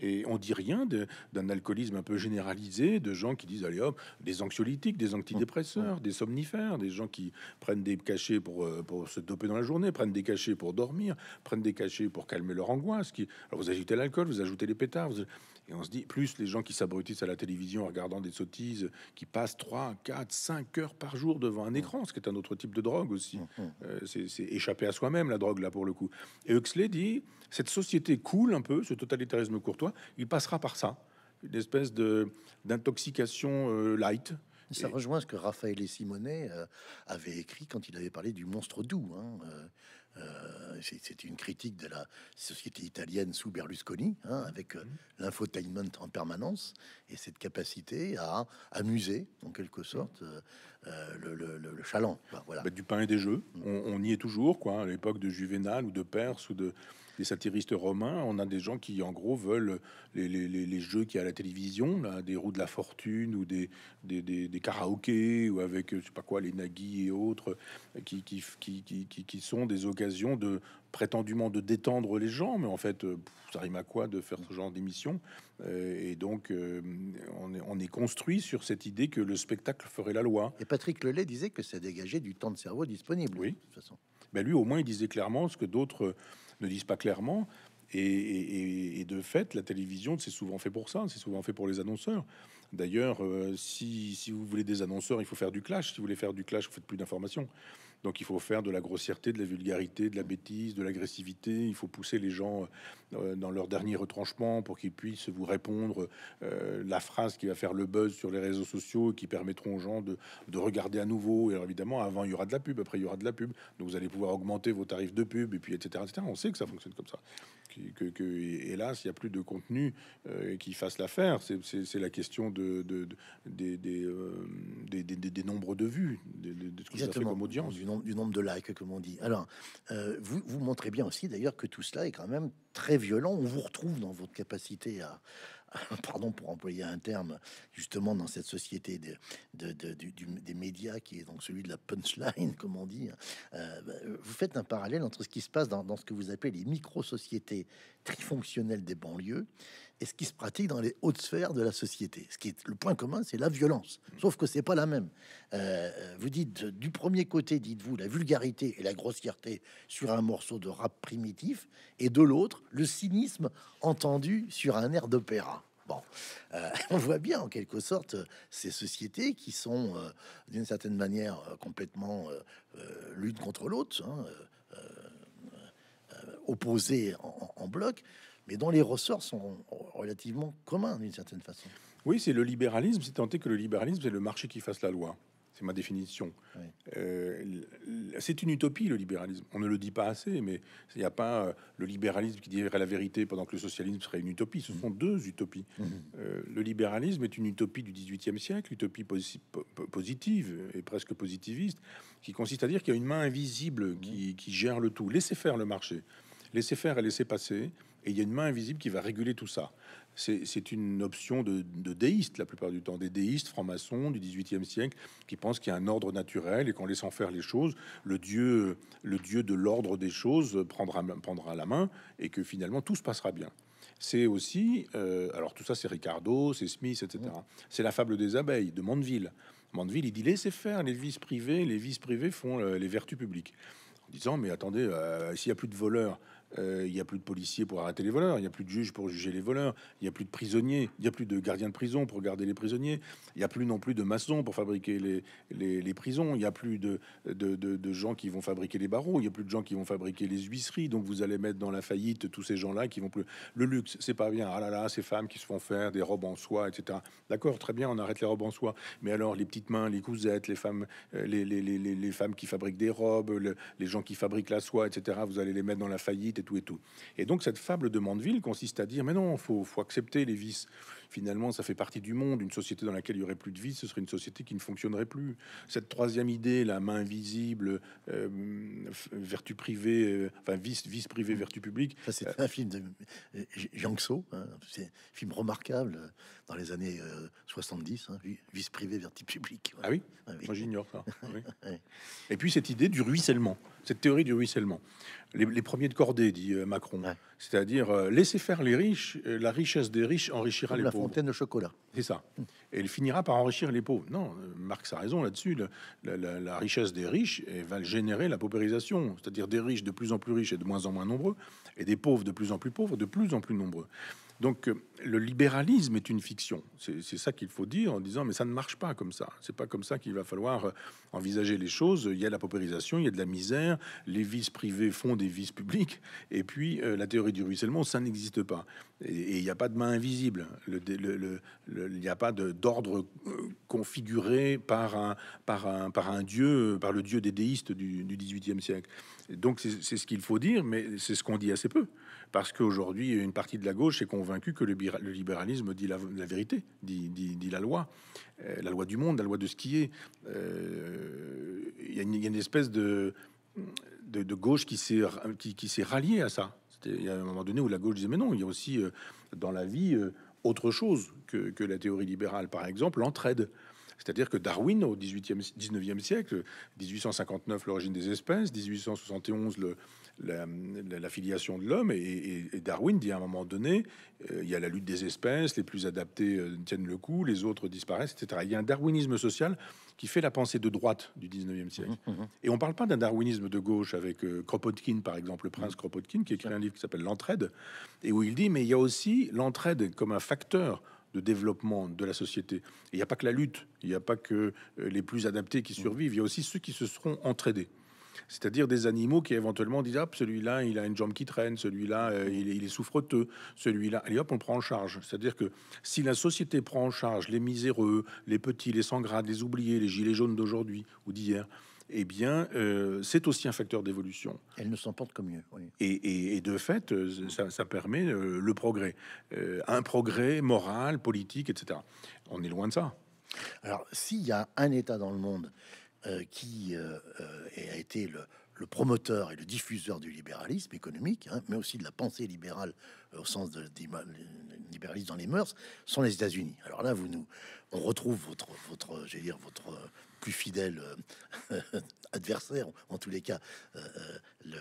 Et on dit rien d'un alcoolisme un peu généralisé, de gens qui disent allez hop, des anxiolytiques, des antidépresseurs, mm. des somnifères, des gens qui prennent des cachets pour, euh, pour se doper dans la journée, prennent des cachets pour dormir, prennent des cachets pour calmer leur angoisse. Qui... Alors vous ajoutez l'alcool, vous ajoutez les pétards, et on se dit plus les gens qui s'abrutissent à la télévision en regardant des sottises, qui passent 3, 4, 5 heures par jour devant un mm. écran, ce qui est un autre type de drogue aussi. Mm, euh, c'est échapper à soi-même la drogue là pour le coup. Et Huxley dit cette société coule un peu, ce totalitarisme courtois, il passera par ça, une espèce de d'intoxication euh, light. Ça rejoint ce que Raphaël et Simonet euh, avait écrit quand il avait parlé du monstre doux. Hein, euh, c'est une critique de la société italienne sous Berlusconi, hein, avec mm-hmm. l'infotainment en permanence et cette capacité à amuser, en quelque sorte, le, chaland. voilà. Bah, du pain et des jeux, mm. on, y est toujours, quoi. À l'époque de Juvenal ou de Perse ou de, des satiristes romains. On a des gens qui, en gros, veulent les, jeux qui à la télévision, des roues de la fortune ou des, des, des, karaokés ou avec, je sais pas quoi, les nagis et autres, qui, qui, qui, qui, sont des occasions de, prétendument de détendre les gens, mais en fait, euh, ça rime à quoi de faire ce genre d'émission euh, Et donc, euh, on est, construit sur cette idée que le spectacle ferait la loi. Et Patrick Lelay disait que ça dégageait du temps de cerveau disponible. Oui. De toute façon. Ben lui, au moins, il disait clairement ce que d'autres ne disent pas clairement. Et, de fait, la télévision, c'est souvent fait pour ça, c'est souvent fait pour les annonceurs. D'ailleurs, euh, si, si, vous voulez des annonceurs, il faut faire du clash. Si vous voulez faire du clash, vous faites plus d'informations. Donc il faut faire de la grossièreté, de la vulgarité, de la bêtise, de l'agressivité. Il faut pousser les gens euh, dans leur dernier retranchement pour qu'ils puissent vous répondre euh, la phrase qui va faire le buzz sur les réseaux sociaux et qui permettront aux gens de, regarder à nouveau. Et alors, évidemment, avant, il y aura de la pub, après, il y aura de la pub. Donc vous allez pouvoir augmenter vos tarifs de pub et puis etc. etc. On sait que ça fonctionne comme ça que, que, hélas, il n'y a plus de contenu euh, qui fasse l'affaire. C'est la question de, euh, des, nombres de vues, de, ce que ça comme audience. Du nombre, de likes, comme on dit. Alors, euh, vous, vous montrez bien aussi, d'ailleurs, que tout cela est quand même très violent. On vous retrouve dans votre capacité à, pardon pour employer un terme, justement dans cette société de, des médias qui est donc celui de la punchline, comme on dit, euh, bah, vous faites un parallèle entre ce qui se passe dans, dans ce que vous appelez les micro-sociétés trifonctionnelles des banlieues et ce qui se pratique dans les hautes sphères de la société. Ce qui est le point commun, c'est la violence. Sauf que c'est pas la même. Euh, vous dites du premier côté, dites-vous la vulgarité et la grossièreté sur un morceau de rap primitif, et de l'autre le cynisme entendu sur un air d'opéra. Bon, euh, on voit bien en quelque sorte ces sociétés qui sont euh, d'une certaine manière complètement l'une contre l'autre. Hein, opposées en, en, bloc, mais dont les ressorts sont relativement communs d'une certaine façon. Oui, c'est le libéralisme, c'est tenter que le libéralisme, c'est le marché qui fasse la loi. C'est ma définition. Euh, c'est une utopie, le libéralisme. On ne le dit pas assez, mais il n'y a pas euh, le libéralisme qui dirait la vérité pendant que le socialisme serait une utopie. Ce mm-hmm. sont deux utopies. Mm-hmm. Euh, le libéralisme est une utopie du 18e siècle, utopie positive et presque positiviste, qui consiste à dire qu'il y a une main invisible qui, mm-hmm. qui gère le tout. Laissez faire le marché, laissez faire et laissez passer. Et il y a une main invisible qui va réguler tout ça. C'est une option de, déistes, déiste la plupart du temps, des déistes francs-maçons du XVIIIe siècle qui pensent qu'il y a un ordre naturel et qu'en laissant faire les choses, le dieu, le dieu de l'ordre des choses prendra, la main et que finalement tout se passera bien. C'est aussi, euh, alors tout ça c'est Ricardo, c'est Smith, etc. Mmh. C'est la fable des abeilles de Mandeville. Mandeville, il dit laissez faire les vices privés, les vices privés font euh, les vertus publiques. En disant mais attendez, euh, s'il n'y a plus de voleurs, euh, il n'y a plus de policiers pour arrêter les voleurs, il n'y a plus de juges pour juger les voleurs, il n'y a plus de prisonniers, il n'y a plus de gardiens de prison pour garder les prisonniers, il n'y a plus non plus de maçons pour fabriquer les, prisons, il n'y a plus de de, gens qui vont fabriquer les barreaux, il n'y a plus de gens qui vont fabriquer les huisseries, donc vous allez mettre dans la faillite tous ces gens-là qui vont plus... Le luxe, c'est pas bien, ah là là, ces femmes qui se font faire des robes en soie, etc. D'accord, très bien, on arrête les robes en soie, mais alors les petites mains, les cousettes, les femmes, euh, les, femmes qui fabriquent des robes, les gens qui fabriquent la soie, etc., vous allez les mettre dans la faillite, et tout et tout. Et donc cette fable de Mandeville consiste à dire mais non, faut faut accepter les vices, finalement, ça fait partie du monde. Une société dans laquelle il y aurait plus de vie, ce serait une société qui ne fonctionnerait plus. Cette troisième idée, la main invisible, euh, vertu privée, euh, enfin vice, vice privé, mm. vertu publique. c'est euh, un film de Jean hein. c'est un film remarquable dans les années 70, hein. vice privé, vertu publique. Ah, ah oui, Moi, j'ignore ça. Ah Et puis cette idée du ruissellement, cette théorie du ruissellement. Les, premiers de cordée, dit Macron. C'est-à-dire, laisser faire les riches, la richesse des riches enrichira les pauvres fontaine de chocolat. C'est ça. Et elle finira par enrichir les pauvres. Non, Marx a raison là-dessus. La, richesse des riches va générer la paupérisation, c'est-à-dire des riches de plus en plus riches et de moins en moins nombreux, et des pauvres de plus en plus pauvres, de plus en plus nombreux. Donc euh, le libéralisme est une fiction. C'est ça qu'il faut dire en disant mais ça ne marche pas comme ça. C'est pas comme ça qu'il va falloir euh, envisager les choses. Il y a la paupérisation, il y a de la misère, les vices privés font des vices publics. Et puis euh, la théorie du ruissellement, ça n'existe pas. Et, il n'y a pas de main invisible. il n'y a pas d'ordre configuré par un, par, un, dieu, par le dieu des déistes du, XVIIIe siècle. Donc c'est ce qu'il faut dire, mais c'est ce qu'on dit assez peu parce qu'aujourd'hui, une partie de la gauche est convaincue que le, libéralisme dit la, vérité, dit, la loi, euh, la loi du monde, la loi de ce qui est. Euh, il y, a une espèce de, de, gauche qui s'est qui, ralliée à ça. Il y a un moment donné où la gauche disait, mais non, il y a aussi euh, dans la vie autre chose que, que, la théorie libérale, par exemple, l'entraide. C'est-à-dire que Darwin, au 18e, 19e siècle, 1859, l'origine des espèces, 1871, le, la, filiation de l'homme. Et, Darwin dit à un moment donné, euh, il y a la lutte des espèces, les plus adaptés euh, tiennent le coup, les autres disparaissent, etc. Il y a un darwinisme social qui fait la pensée de droite du 19e siècle. Mmh, mmh, mmh. Et on ne parle pas d'un darwinisme de gauche avec euh, Kropotkin, par exemple, le prince Kropotkin, qui écrit un livre qui s'appelle L'entraide, et où il dit, mais il y a aussi l'entraide comme un facteur de développement de la société. Il n'y a pas que la lutte, il n'y a pas que euh, les plus adaptés qui survivent, il y a aussi ceux qui se seront entraînés. C'est-à-dire des animaux qui éventuellement disent ah, celui-là, il a une jambe qui traîne, celui-là, euh, il, est, souffreteux, celui-là. Allez hop, on prend en charge. C'est-à-dire que si la société prend en charge les miséreux, les petits, les sans grades, les oubliés, les gilets jaunes d'aujourd'hui ou d'hier, eh bien, euh, c'est aussi un facteur d'évolution. elle ne porte que mieux. Et, de fait, euh, ça, permet euh, le progrès, un progrès moral, politique, etc. On est loin de ça. Alors, s'il y a un État dans le monde qui a été le, promoteur et le diffuseur du libéralisme économique, hein, mais aussi de la pensée libérale au sens de, libéralisme dans les mœurs, sont les États-Unis. Alors là, vous nous, on retrouve votre, votre, dire votre plus fidèle euh, adversaire, en tous les cas, euh, euh,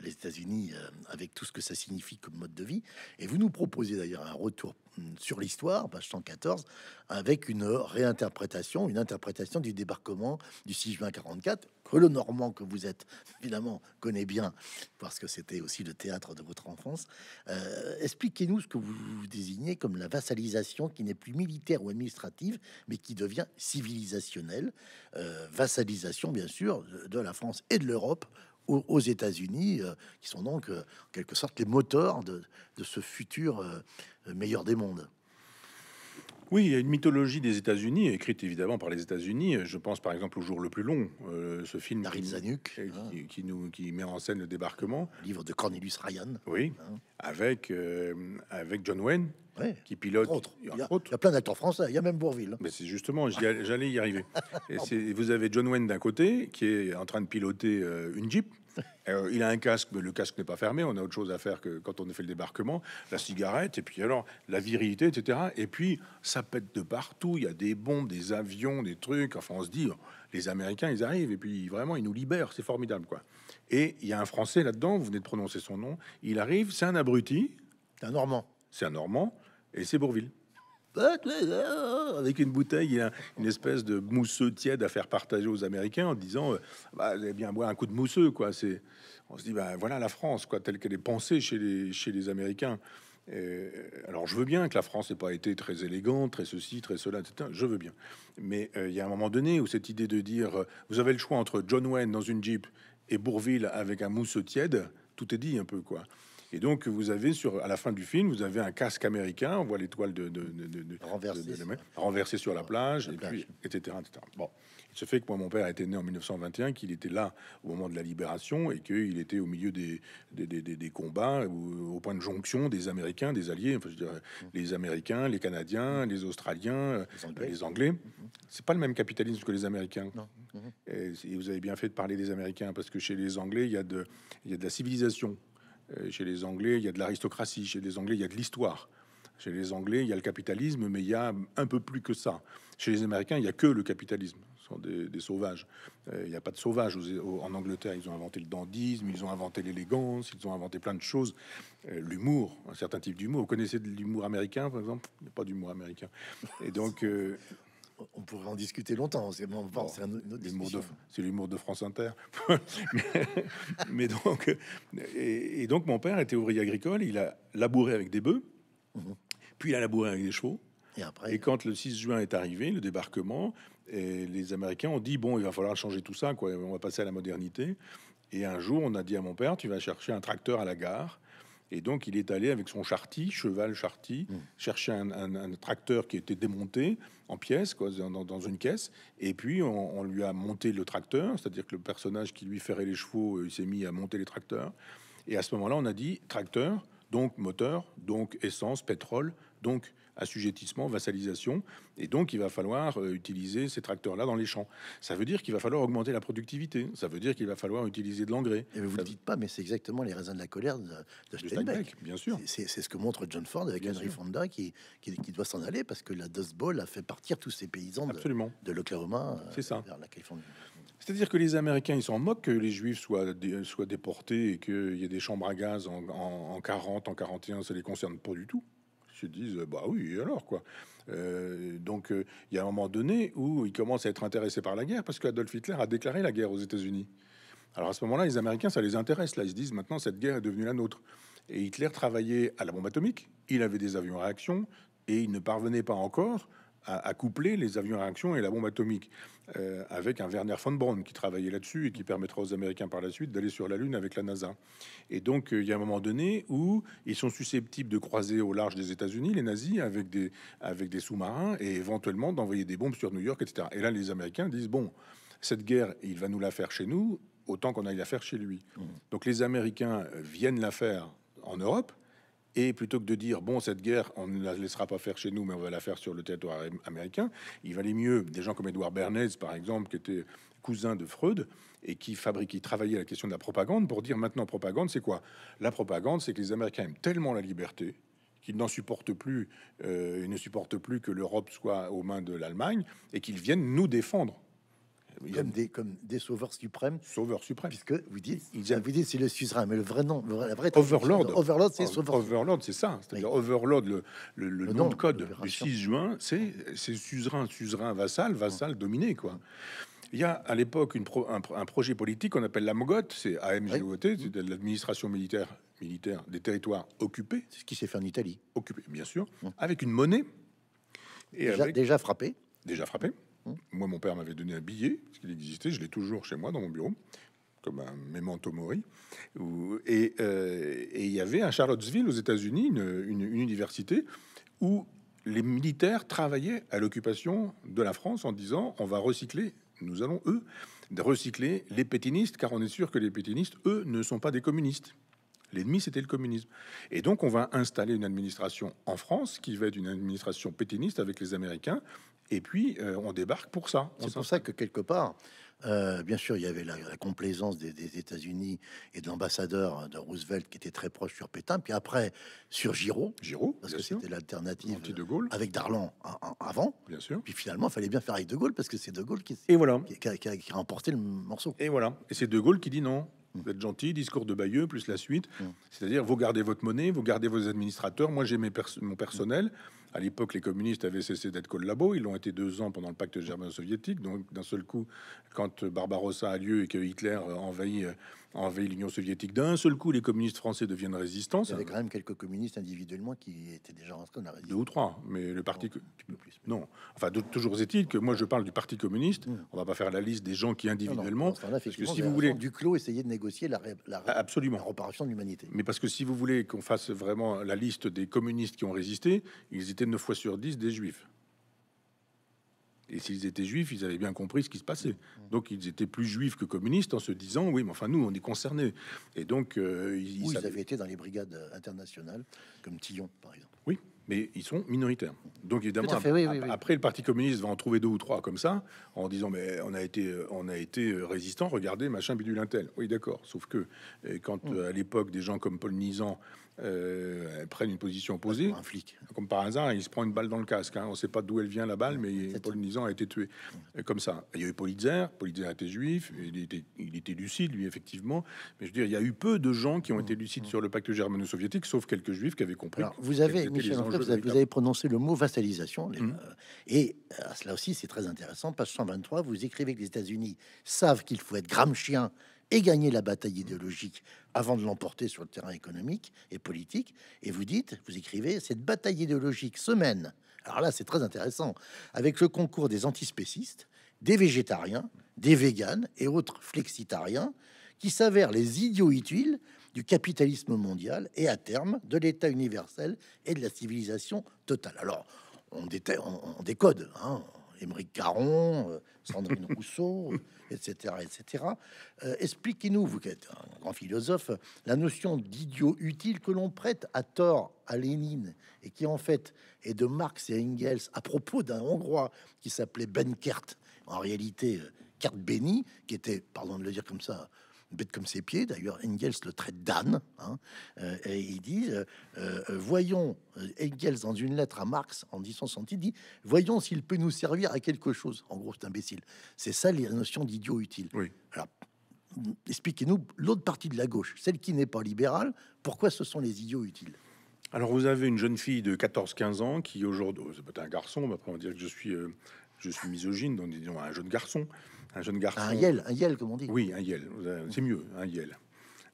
les États-Unis, avec tout ce que ça signifie comme mode de vie. Et vous nous proposez d'ailleurs un retour mm, sur l'histoire, page 114, avec une réinterprétation, une interprétation du débarquement du 6 juin 44 que le Normand que vous êtes, évidemment, connaît bien, parce que c'était aussi le théâtre de votre enfance. Euh, expliquez-nous ce que vous désignez comme la vassalisation qui n'est plus militaire ou administrative, mais qui devient civilisationnelle. Euh, vassalisation, bien sûr, de la France et de l'Europe aux, États-Unis, euh, qui sont donc en quelque sorte les moteurs de, ce futur meilleur des mondes. Oui, il y a une mythologie des États-Unis, écrite évidemment par les États-Unis. Je pense par exemple au jour le plus long, euh, ce film qui, Zanuck, euh, hein. qui, nous, qui met en scène le débarquement. livre de Cornelius Ryan. Oui, hein. avec, euh, avec John Wayne. qui pilote. Autre. Il, y a, plein d'acteurs français, il y a même Bourville. Mais c'est justement, j'allais y arriver. Et vous avez John Wayne d'un côté, qui est en train de piloter une Jeep, il a un casque, mais le casque n'est pas fermé. On a autre chose à faire que quand on a fait le débarquement. La cigarette, et puis alors la virilité, etc. Et puis ça pète de partout. Il y a des bombes, des avions, des trucs. Enfin, on se dit, les Américains, ils arrivent. Et puis vraiment, ils nous libèrent. C'est formidable, quoi. Et il y a un Français là-dedans. Vous venez de prononcer son nom. Il arrive. C'est un abruti. C'est un Normand. C'est un Normand. Et c'est Bourville avec une bouteille et une espèce de mousseux tiède à faire partager aux Américains en disant euh, bah, bien boire un coup de mousseux. Quoi. C'est, on se dit bah, voilà la France quoi, telle qu'elle est pensée chez les, chez les Américains. alors je veux bien que la France n'ait pas été très élégante, très ceci, très cela, Je veux bien. Mais euh, il y a un moment donné où cette idée de dire euh, vous avez le choix entre John Wayne dans une Jeep et Bourville avec un mousseux tiède, tout est dit un peu quoi. Et donc, vous avez sur à la fin du film, vous avez un casque américain. On voit l'étoile de, de, de, renversée sur la ah, plage, etc., Bon, il se fait que moi, mon père a été né en 1921, qu'il était là au moment de la libération et qu'il était au milieu des des, des, combats, au point de jonction des Américains, des Alliés, enfin, je mm-hmm. les Américains, les Canadiens, mm-hmm. les Australiens, euh, les Anglais. Les Anglais. Mm-hmm. C'est pas le même capitalisme que les Américains. Et vous avez bien fait de parler des Américains parce que chez les Anglais, il il y a de la civilisation. Euh, chez les Anglais, il y a de l'aristocratie. Chez les Anglais, il y a de l'histoire. Chez les Anglais, il y a le capitalisme, mais il y a un peu plus que ça. Chez les Américains, il n'y a que le capitalisme. Ce sont des, sauvages. Euh, il n'y a pas de sauvages en Angleterre. Ils ont inventé le dandisme, ils ont inventé l'élégance, ils ont inventé plein de choses. Euh, l'humour, un certain type d'humour. Vous connaissez de l'humour américain, par exemple Il n'y a pas d'humour américain. Et donc on pourrait en discuter longtemps. C'est C'est l'humour de, France Inter. mais, donc, et, donc, mon père était ouvrier agricole. Il a labouré avec des bœufs, mhm. puis il a labouré avec des chevaux. Et, après, et quand le 6 juin est arrivé, le débarquement, les Américains ont dit bon, il va falloir changer tout ça, quoi. On va passer à la modernité. Et un jour, on a dit à mon père, tu vas chercher un tracteur à la gare et donc, il est allé avec son chartier, cheval chartier, mmh. chercher un, tracteur qui était démonté en pièces, dans, une caisse. Et puis, on, lui a monté le tracteur, c'est-à-dire que le personnage qui lui ferait les chevaux, euh, il s'est mis à monter les tracteurs. Et à ce moment-là, on a dit tracteur, donc moteur, donc essence, pétrole, donc assujettissement, vassalisation. Et donc, il va falloir euh, utiliser ces tracteurs-là dans les champs. Ça veut dire qu'il va falloir augmenter la productivité. Ça veut dire qu'il va falloir utiliser de l'engrais. vous ne dites pas, mais c'est exactement les raisins de la colère de, Steinbeck. Bien sûr. C'est ce que montre John Ford avec Henry Fonda qui, qui, doit s'en aller parce que la Dust Bowl a fait partir tous ces paysans de, l'Oklahoma euh, vers la Californie. C'est-à-dire que les Américains, ils s'en moquent que les Juifs soient, soient déportés et qu'il y ait des chambres à gaz en, en 40, en 41, ça les concerne pas du tout disent euh, bah oui, alors quoi. Euh, donc euh, il y a un moment donné où il commence à être intéressé par la guerre parce que Adolf Hitler a déclaré la guerre aux États-Unis. Alors à ce moment-là, les Américains, ça les intéresse. Là, ils se disent maintenant cette guerre est devenue la nôtre. Et Hitler travaillait à la bombe atomique. Il avait des avions à réaction et il ne parvenait pas encore à, coupler les avions à réaction et la bombe atomique, euh, avec un Werner von Braun qui travaillait là-dessus et qui permettra aux Américains par la suite d'aller sur la Lune avec la NASA. Et donc, euh, il y a un moment donné où ils sont susceptibles de croiser au large des États-Unis les nazis avec des, sous-marins et éventuellement d'envoyer des bombes sur New York, etc. Et là, les Américains disent, bon, cette guerre, il va nous la faire chez nous, autant qu'on aille la faire chez lui. Mmh. Donc les Américains euh, viennent la faire en Europe, et plutôt que de dire, bon, cette guerre, on ne la laissera pas faire chez nous, mais on va la faire sur le territoire américain, il valait mieux des gens comme Edouard Bernays, par exemple, qui était cousin de Freud et qui, fabriquait, travaillait à la question de la propagande pour dire maintenant, propagande, c'est quoi La propagande, c'est que les Américains aiment tellement la liberté qu'ils n'en supportent plus, euh, ils ne supportent plus que l'Europe soit aux mains de l'Allemagne et qu'ils viennent nous défendre comme des, comme des sauveurs suprêmes. Sauveurs suprêmes. Puisque vous dites, vous dites c'est le suzerain, mais le vrai nom, le vrai, Overlord. Overlord, c'est Overlord, c'est ah, ça. Hein. C'est-à-dire Overlord, le, nom, de code du 6 juin, c'est suzerain, suzerain, vassal, vassal, dominé, quoi. Il y a à l'époque un, projet politique qu'on appelle la MOGOT, c'est AMGOT, c'est l'administration militaire, militaire des territoires occupés. C'est ce qui s'est fait en Italie. Occupé, bien sûr, hum. avec une monnaie. Et déjà frappée. Déjà frappée moi, mon père m'avait donné un billet, parce qu'il existait, je l'ai toujours chez moi dans mon bureau, comme un memento mori. Euh, et, il y avait à Charlottesville, aux États-Unis, une, une, université où les militaires travaillaient à l'occupation de la France en disant on va recycler, nous allons, eux, recycler les pétinistes, car on est sûr que les pétinistes, eux, ne sont pas des communistes. L'ennemi, c'était le communisme. Et donc, on va installer une administration en France qui va être une administration pétiniste avec les Américains, et puis, euh, on débarque pour ça. C'est pour ça que quelque part, euh, bien sûr, il y avait la, complaisance des, États-Unis et de l'ambassadeur euh, de Roosevelt qui était très proche sur Pétain. Puis après, sur Giraud, Giraud parce que c'était l'alternative de Gaulle. avec Darlan hein, hein, avant. Bien sûr. Puis finalement, il fallait bien faire avec De Gaulle parce que c'est De Gaulle qui, voilà. qui, a, remporté le morceau. Et voilà. Et c'est De Gaulle qui dit non. Mm. Vous êtes gentil, discours de Bayeux, plus la suite. Mm. C'est-à-dire, vous gardez votre monnaie, vous gardez vos administrateurs. Moi, j'ai mes mon personnel. Mm. À l'époque, les communistes avaient cessé d'être collabos. Ils l'ont été deux ans pendant le pacte germano-soviétique. Donc, d'un seul coup, quand Barbarossa a lieu et que Hitler envahit euh, envahi l'Union soviétique d'un seul coup, les communistes français deviennent résistants. Il y avait quand même quelques communistes individuellement qui étaient déjà rentrés dans la résistance. Deux ou trois, mais le parti. Non, non. enfin, toujours est-il que moi je parle du parti communiste. on hmm. On va pas faire la liste des gens qui individuellement. parce que si vous voulez. clos essayez de négocier la, Absolument. la réparation de l'humanité. Mais parce que si vous voulez qu'on fasse vraiment la liste des communistes qui ont résisté, ils étaient 9 fois sur 10 des juifs. Et s'ils étaient juifs, ils avaient bien compris ce qui se passait. Mm. Donc ils étaient plus juifs que communistes en se disant oui, mais enfin nous, on est concernés. Et donc euh, ils, ils avaient... été dans les brigades internationales, comme Tillon, par exemple. Oui, mais ils sont minoritaires. Donc évidemment, après le Parti communiste va en trouver deux ou trois comme ça, en disant mais on a été, euh, on a été euh, résistant. Regardez machin bidule intel. Oui, d'accord. Sauf que quand mm. à l'époque des gens comme Paul Nizan euh, prennent une position opposée. Comme un flic. Comme par hasard, il se prend une balle dans le casque. Hein. On ne sait pas d'où elle vient la balle, mais Paul Nizan a été tué. comme ça. il y a eu Politzer. Politzer était juif. Il était, il était, lucide, lui, effectivement. Mais je veux dire, il y a eu peu de gens qui ont été lucides sur le pacte germano-soviétique, sauf quelques juifs qui avaient compris. vous avez, vous, avez, prononcé le mot vassalisation. Hum. Euh, et euh, cela aussi, c'est très intéressant. Page 123, vous écrivez que les États-Unis savent qu'il faut être gramme-chien et gagner la bataille idéologique avant de l'emporter sur le terrain économique et politique. Et vous dites, vous écrivez, cette bataille idéologique se mène, alors là c'est très intéressant, avec le concours des antispécistes, des végétariens, des véganes et autres flexitariens, qui s'avèrent les idiots utiles du capitalisme mondial et à terme de l'État universel et de la civilisation totale. Alors, on, on décode, hein, Caron, euh, Sandrine Rousseau, etc. Euh, etc. Euh, expliquez-nous, vous qui êtes un grand philosophe, la notion d'idiot utile que l'on prête à tort à Lénine et qui en fait est de Marx et Engels à propos d'un Hongrois qui s'appelait Ben Kert, en réalité Kert Beni, qui était, pardon de le dire comme ça, bête comme ses pieds. D'ailleurs, Engels le traite d'âne. Hein. Euh, et il dit euh, euh, Voyons, Engels, dans une lettre à Marx en 1870, dit Voyons s'il peut nous servir à quelque chose. En gros, c'est imbécile. C'est ça les notions d'idiot utile. Oui. Alors, expliquez-nous l'autre partie de la gauche, celle qui n'est pas libérale, pourquoi ce sont les idiots utiles alors vous avez une jeune fille de 14-15 ans qui aujourd'hui, oh, c'est peut-être un garçon, mais après on va dire que je suis, je suis misogyne, donc disons un jeune garçon, un jeune garçon. Un Yel, un Yel, comme on dit. Oui, un Yel, c'est mieux, un Yel.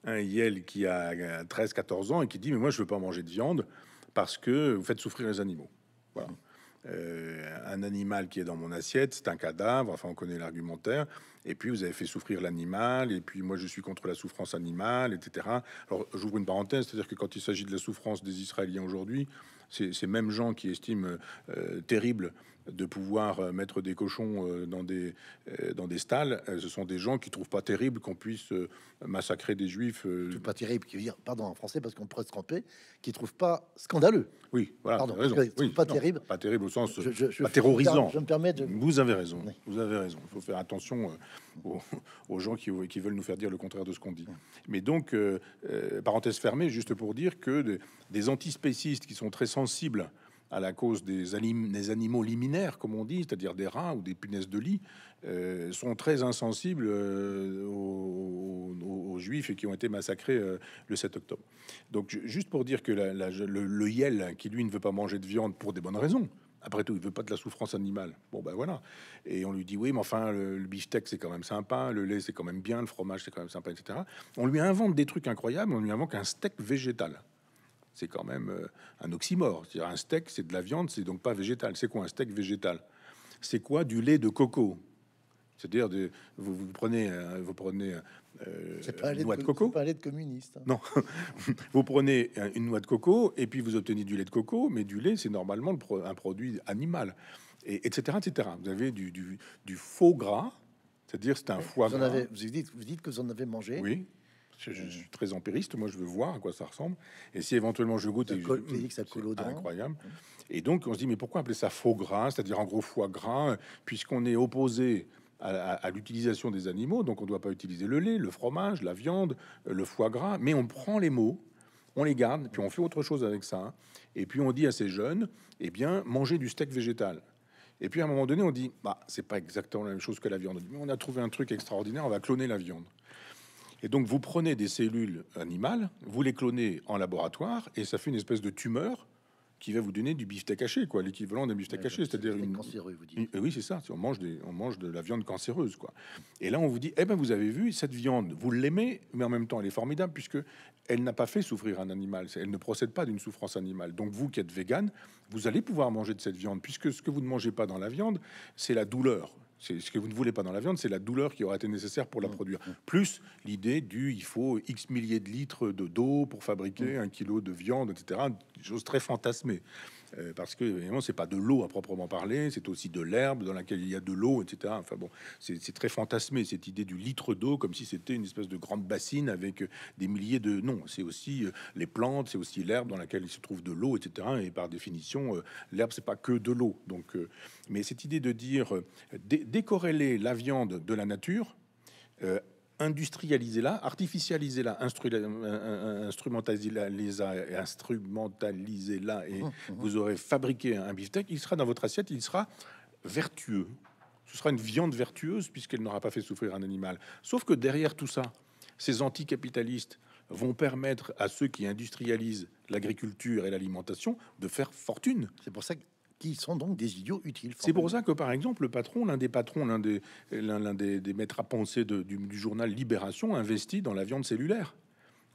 Un Yel qui a 13-14 ans et qui dit Mais moi, je veux pas manger de viande parce que vous faites souffrir les animaux. Euh, un animal qui est dans mon assiette, c'est un cadavre, enfin on connaît l'argumentaire, et puis vous avez fait souffrir l'animal, et puis moi je suis contre la souffrance animale, etc. Alors j'ouvre une parenthèse, c'est-à-dire que quand il s'agit de la souffrance des Israéliens aujourd'hui, c'est ces, mêmes gens qui estiment euh, terrible de pouvoir euh, mettre des cochons euh, dans des, euh, dans des stalles, ce sont des gens qui trouvent pas terrible qu'on puisse massacrer des juifs. pas terrible, qui pardon en français parce qu'on pourrait se tromper, qui trouvent pas scandaleux. Oui, voilà. Pardon, pas terrible. Pas terrible au sens je, terrorisant. Je me permets Vous avez raison. Vous avez raison. Il faut faire attention aux, gens qui, veulent nous faire dire le contraire de ce qu'on dit. Mais donc, parenthèse fermée, juste pour dire que des, des antispécistes qui sont très sensibles à la cause des, animaux liminaires, comme on dit, c'est-à-dire des rats ou des punaises de lit, euh, sont très insensibles euh, aux, juifs et qui ont été massacrés euh, le 7 octobre. Donc, juste pour dire que le, Yel, hein, qui lui ne veut pas manger de viande pour des bonnes raisons, après tout, il veut pas de la souffrance animale. Bon, ben voilà. Et on lui dit oui, mais enfin, le, le c'est quand même sympa, le lait c'est quand même bien, le fromage c'est quand même sympa, etc. On lui invente des trucs incroyables. On lui invente un steak végétal c'est quand même euh, un oxymore. cest un steak, c'est de la viande, c'est donc pas végétal. C'est quoi un steak végétal C'est quoi du lait de coco C'est-à-dire de, vous, prenez, vous prenez euh, euh, une noix de, coco. lait de communiste. Hein. Non, vous prenez une noix de coco et puis vous obtenez du lait de coco, mais du lait, c'est normalement un produit animal, et, etc., etc. Vous avez du, faux gras. C'est-à-dire, c'est un foie vous gras. vous dites que vous en avez mangé. Oui. Je, suis très empiriste, moi je veux voir à quoi ça ressemble. Et si éventuellement je goûte, et hmm, incroyable. Et donc on se dit, mais pourquoi appeler ça faux gras, c'est-à-dire en gros foie gras, euh, puisqu'on est opposé à, l'utilisation des animaux, donc on ne doit pas utiliser le lait, le fromage, la viande, euh, le foie gras, mais on prend les mots, on les garde, puis on fait autre chose avec ça. Et puis on dit à ces jeunes, eh bien, mangez du steak végétal. Et puis à un moment donné, on dit, bah, c'est pas exactement la même chose que la viande. Mais on a trouvé un truc extraordinaire, on va cloner la viande. Et donc vous prenez des cellules animales, vous les clonez en laboratoire, et ça fait une espèce de tumeur qui va vous donner du bifteck caché quoi, l'équivalent d'un bifteck caché c'est-à-dire une cancéreux, vous dites. oui, c'est ça. On mange on mange de la viande cancéreuse, quoi. Et là, on vous dit, eh ben, vous avez vu cette viande, vous l'aimez, mais en même temps, elle est formidable puisque elle n'a pas fait souffrir un animal. Elle ne procède pas d'une souffrance animale. Donc, vous qui êtes vegan, vous allez pouvoir manger de cette viande puisque ce que vous ne mangez pas dans la viande, c'est la douleur ce que vous ne voulez pas dans la viande, c'est la douleur qui aura été nécessaire pour la mmh. produire. Mmh. Plus l'idée du il faut X milliers de litres de d'eau pour fabriquer mmh. un kilo de viande, etc. choses très fantasmées. Euh, parce que, évidemment, c'est pas de l'eau à proprement parler, c'est aussi de l'herbe dans laquelle il y a de l'eau, etc. Enfin bon, c'est très fantasmé, cette idée du litre d'eau, comme si c'était une espèce de grande bassine avec euh, des milliers de... Non, c'est aussi euh, les plantes, c'est aussi l'herbe dans laquelle il se trouve de l'eau, etc. Et par définition, l'herbe, c'est pas que de l'eau. Donc, mais cette idée de dire décorréler la viande de la nature, euh, industrialisez-la, artificialisez-la, euh, euh, instrumentalisez-la, la et mmh, mmh. vous aurez fabriqué un beefsteak, il sera dans votre assiette, il sera vertueux. Ce sera une viande vertueuse puisqu'elle n'aura pas fait souffrir un animal. Sauf que derrière tout ça, ces anticapitalistes vont permettre à ceux qui industrialisent l'agriculture et l'alimentation de faire fortune. C'est pour ça que qui sont donc des idiots utiles. C'est pour ça que, par exemple, le patron, l'un des patrons, l'un des, maîtres à penser du journal Libération, investit dans la viande cellulaire.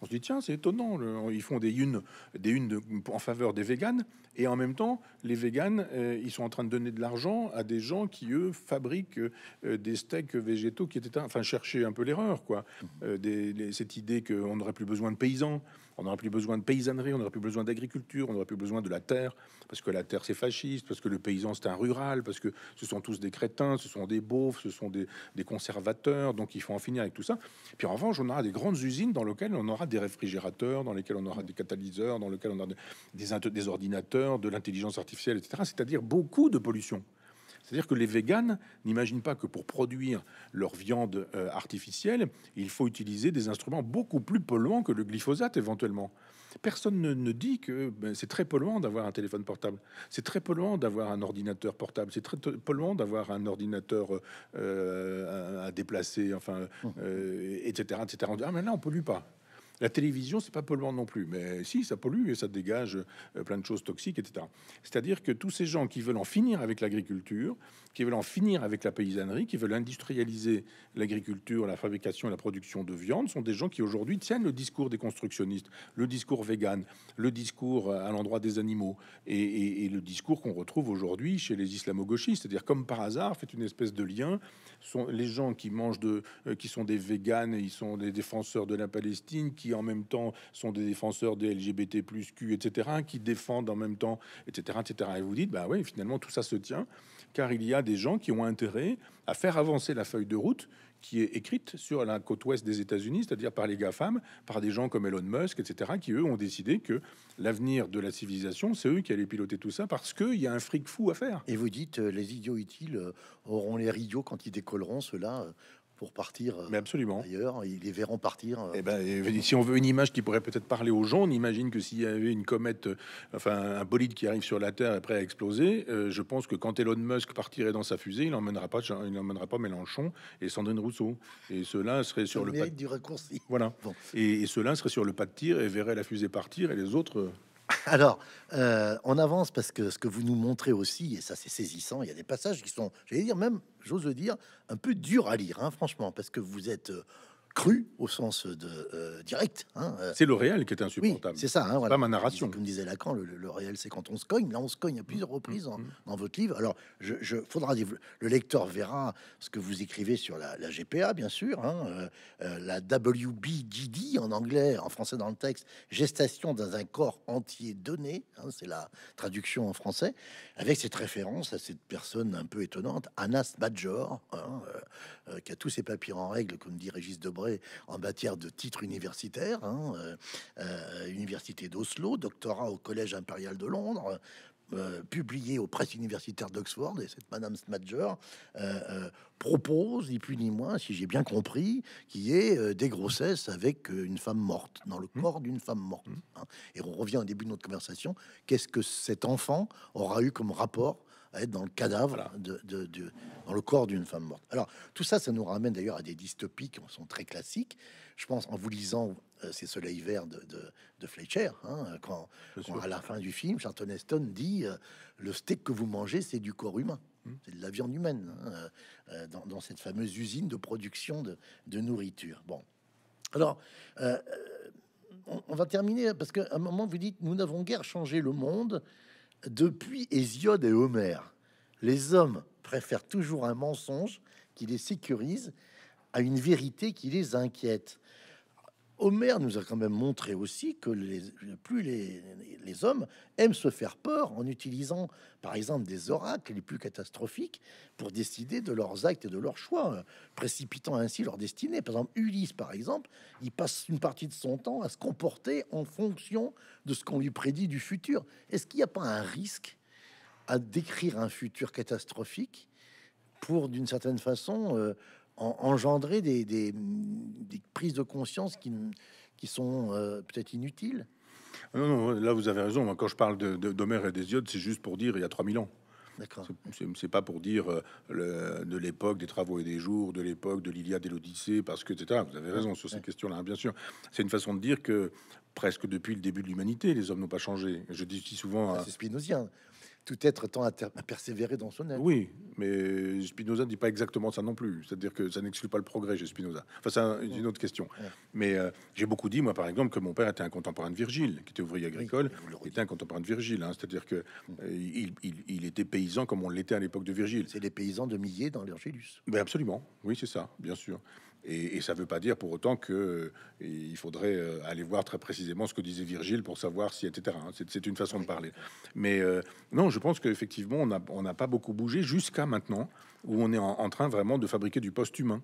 On se dit, tiens, c'est étonnant, ils font des unes, des unes en faveur des véganes, et en même temps, les véganes, euh, ils sont en train de donner de l'argent à des gens qui, eux, fabriquent euh, des steaks végétaux qui étaient... Enfin, chercher un peu l'erreur, quoi. Mhm. Euh, cette idée qu'on n'aurait plus besoin de paysans, on n'aurait plus besoin de paysannerie, on n'aurait plus besoin d'agriculture, on n'aurait plus besoin de la terre, parce que la terre, c'est fasciste, parce que le paysan, c'est un rural, parce que ce sont tous des crétins, ce sont des beaufs, ce sont des, des conservateurs, donc il faut en finir avec tout ça. Puis en revanche, on aura des grandes usines dans lesquelles on aura des réfrigérateurs, dans lesquels on aura des catalyseurs, dans lesquels on aura des, des ordinateurs, de l'intelligence artificielle, etc. C'est-à-dire beaucoup de pollution. C'est-à-dire que les véganes n'imaginent pas que pour produire leur viande euh, artificielle, il faut utiliser des instruments beaucoup plus polluants que le glyphosate éventuellement. Personne ne, dit que ben, c'est très polluant d'avoir un téléphone portable, c'est très polluant d'avoir un ordinateur portable, c'est très polluant d'avoir un ordinateur euh, euh, à, déplacer, enfin, mmh. etc., etc. On dit, ah mais là on pollue pas. La télévision, c'est pas polluant non plus, mais si, ça pollue et ça dégage euh, plein de choses toxiques, etc. C'est-à-dire que tous ces gens qui veulent en finir avec l'agriculture, qui veulent en finir avec la paysannerie, qui veulent industrialiser l'agriculture, la fabrication et la production de viande, sont des gens qui aujourd'hui tiennent le discours des constructionnistes, le discours vegan, le discours euh, à l'endroit des animaux et, le discours qu'on retrouve aujourd'hui chez les islamo-gauchistes. C'est-à-dire, comme par hasard, fait une espèce de lien. Sont les gens qui mangent de, euh, qui sont des véganes, ils sont des défenseurs de la Palestine, qui en même temps sont des défenseurs des LGBT, etc., qui défendent en même temps, etc., etc. Et vous dites, bah oui, finalement, tout ça se tient, car il y a des gens qui ont intérêt à faire avancer la feuille de route qui est écrite sur la côte ouest des États-Unis, c'est-à-dire par les GAFAM, par des gens comme Elon Musk, etc., qui eux ont décidé que l'avenir de la civilisation, c'est eux qui allaient piloter tout ça parce qu'il y a un fric fou à faire. Et vous dites, euh, les idiots utiles euh, auront les rideaux quand ils décolleront, ceux-là euh, partir euh, Mais absolument. ailleurs. Ils les verront partir. Et euh. eh ben, euh, si on veut une image qui pourrait peut-être parler aux gens, on imagine que s'il y avait une comète, enfin un bolide qui arrive sur la Terre et prêt à exploser, je pense que quand Elon Musk partirait dans sa fusée, il n'emmènera pas, il pas Mélenchon et Sandrine Rousseau. Et cela serait sur le, du Voilà. Et, et cela serait sur le pas de tir et verrait la fusée partir et les autres. Alors, euh, on avance parce que ce que vous nous montrez aussi, et ça c'est saisissant, il y a des passages qui sont, j'allais dire même, j'ose dire, un peu durs à lire, hein, franchement, parce que vous êtes euh, cru au sens euh, de, euh, direct. Hein, euh. C'est le réel qui est insupportable. c'est ça. Hein, voilà. pas ma narration. Comme disait Lacan, le, réel, c'est quand on se cogne. Là, on se cogne à plusieurs reprises dans mm, mm. votre livre. Alors, je, faudra le lecteur verra ce que vous écrivez sur la, GPA, bien sûr, hein, la WBDD, en anglais, en français dans le texte, gestation dans un corps entier donné. Hein, c'est la traduction en français, avec cette référence à cette personne un peu étonnante, Anas Bajor, qui a tous ses papiers en règle, comme dit Régis Debray en matière de titre universitaire, hein, euh, euh, Université d'Oslo, doctorat au Collège impérial de Londres, euh, publié aux presses universitaires d'Oxford, et cette Madame Smadger propose, ni plus ni moins, si j'ai bien compris, qu'il y ait des grossesses avec une femme morte, dans le mmh. corps d'une femme morte. Mmh. Hein. Et on revient au début de notre conversation, qu'est-ce que cet enfant aura eu comme rapport à être dans le cadavre, de, dans le corps d'une femme morte. Alors, tout ça, ça nous ramène d'ailleurs à des dystopies qui sont très classiques. Je pense, en vous lisant euh, Ces soleils verts de, de Fletcher, hein, quand, à la fin du film, Charlton Heston dit euh, Le steak que vous mangez, c'est du corps humain. Hmm. C'est de la viande humaine hein, euh, dans, cette fameuse usine de production de, nourriture. Bon, alors on, on, va terminer parce qu'à un moment vous dites Nous n'avons guère changé le monde, depuis Hésiode et Homère, les hommes préfèrent toujours un mensonge qui les sécurise à une vérité qui les inquiète. Homère nous a quand même montré aussi que les, plus les, hommes aiment se faire peur en utilisant, par exemple, des oracles les plus catastrophiques pour décider de leurs actes et de leurs choix, euh, précipitant ainsi leur destinée. Par exemple, Ulysse, par exemple, il passe une partie de son temps à se comporter en fonction de ce qu'on lui prédit du futur. Est-ce qu'il n'y a pas un risque à décrire un futur catastrophique pour, d'une certaine façon, euh, engendrer des, prises de conscience qui, qui sont euh, peut-être inutiles. Ah non, non, là vous avez raison. Quand je parle d'Homère de, des et d'Hésiode, c'est juste pour dire il y a 3000 ans. C'est pas pour dire euh, de l'époque des travaux et des jours, de l'époque de l'Iliade et l'Odyssée, parce que etc. Vous avez raison sur ces questions-là, hein, bien sûr. C'est une façon de dire que presque depuis le début de l'humanité, les hommes n'ont pas changé. Je dis souvent. C'est spinozien tout être tant à, persévérer dans son être. Oui, mais Spinoza ne dit pas exactement ça non plus. C'est-à-dire que ça n'exclut pas le progrès chez Spinoza. Enfin, c'est une autre question. Mais euh, j'ai beaucoup dit, moi, par exemple, que mon père était un contemporain de Virgile, qui était ouvrier agricole, oui, était un contemporain de Virgile. Hein. C'est-à-dire que mm. euh, il, était paysan comme on l'était à l'époque de Virgile. C'est les paysans de milliers dans l'Argilus. Mais ben, absolument, oui, c'est ça, bien sûr. Et, ça ne veut pas dire pour autant qu'il euh, faudrait euh, aller voir très précisément ce que disait Virgile pour savoir si, etc. Hein. C'est une façon de parler. Mais euh, non, je pense qu'effectivement, on n'a pas beaucoup bougé jusqu'à maintenant, où on est en, en, train vraiment de fabriquer du post-humain.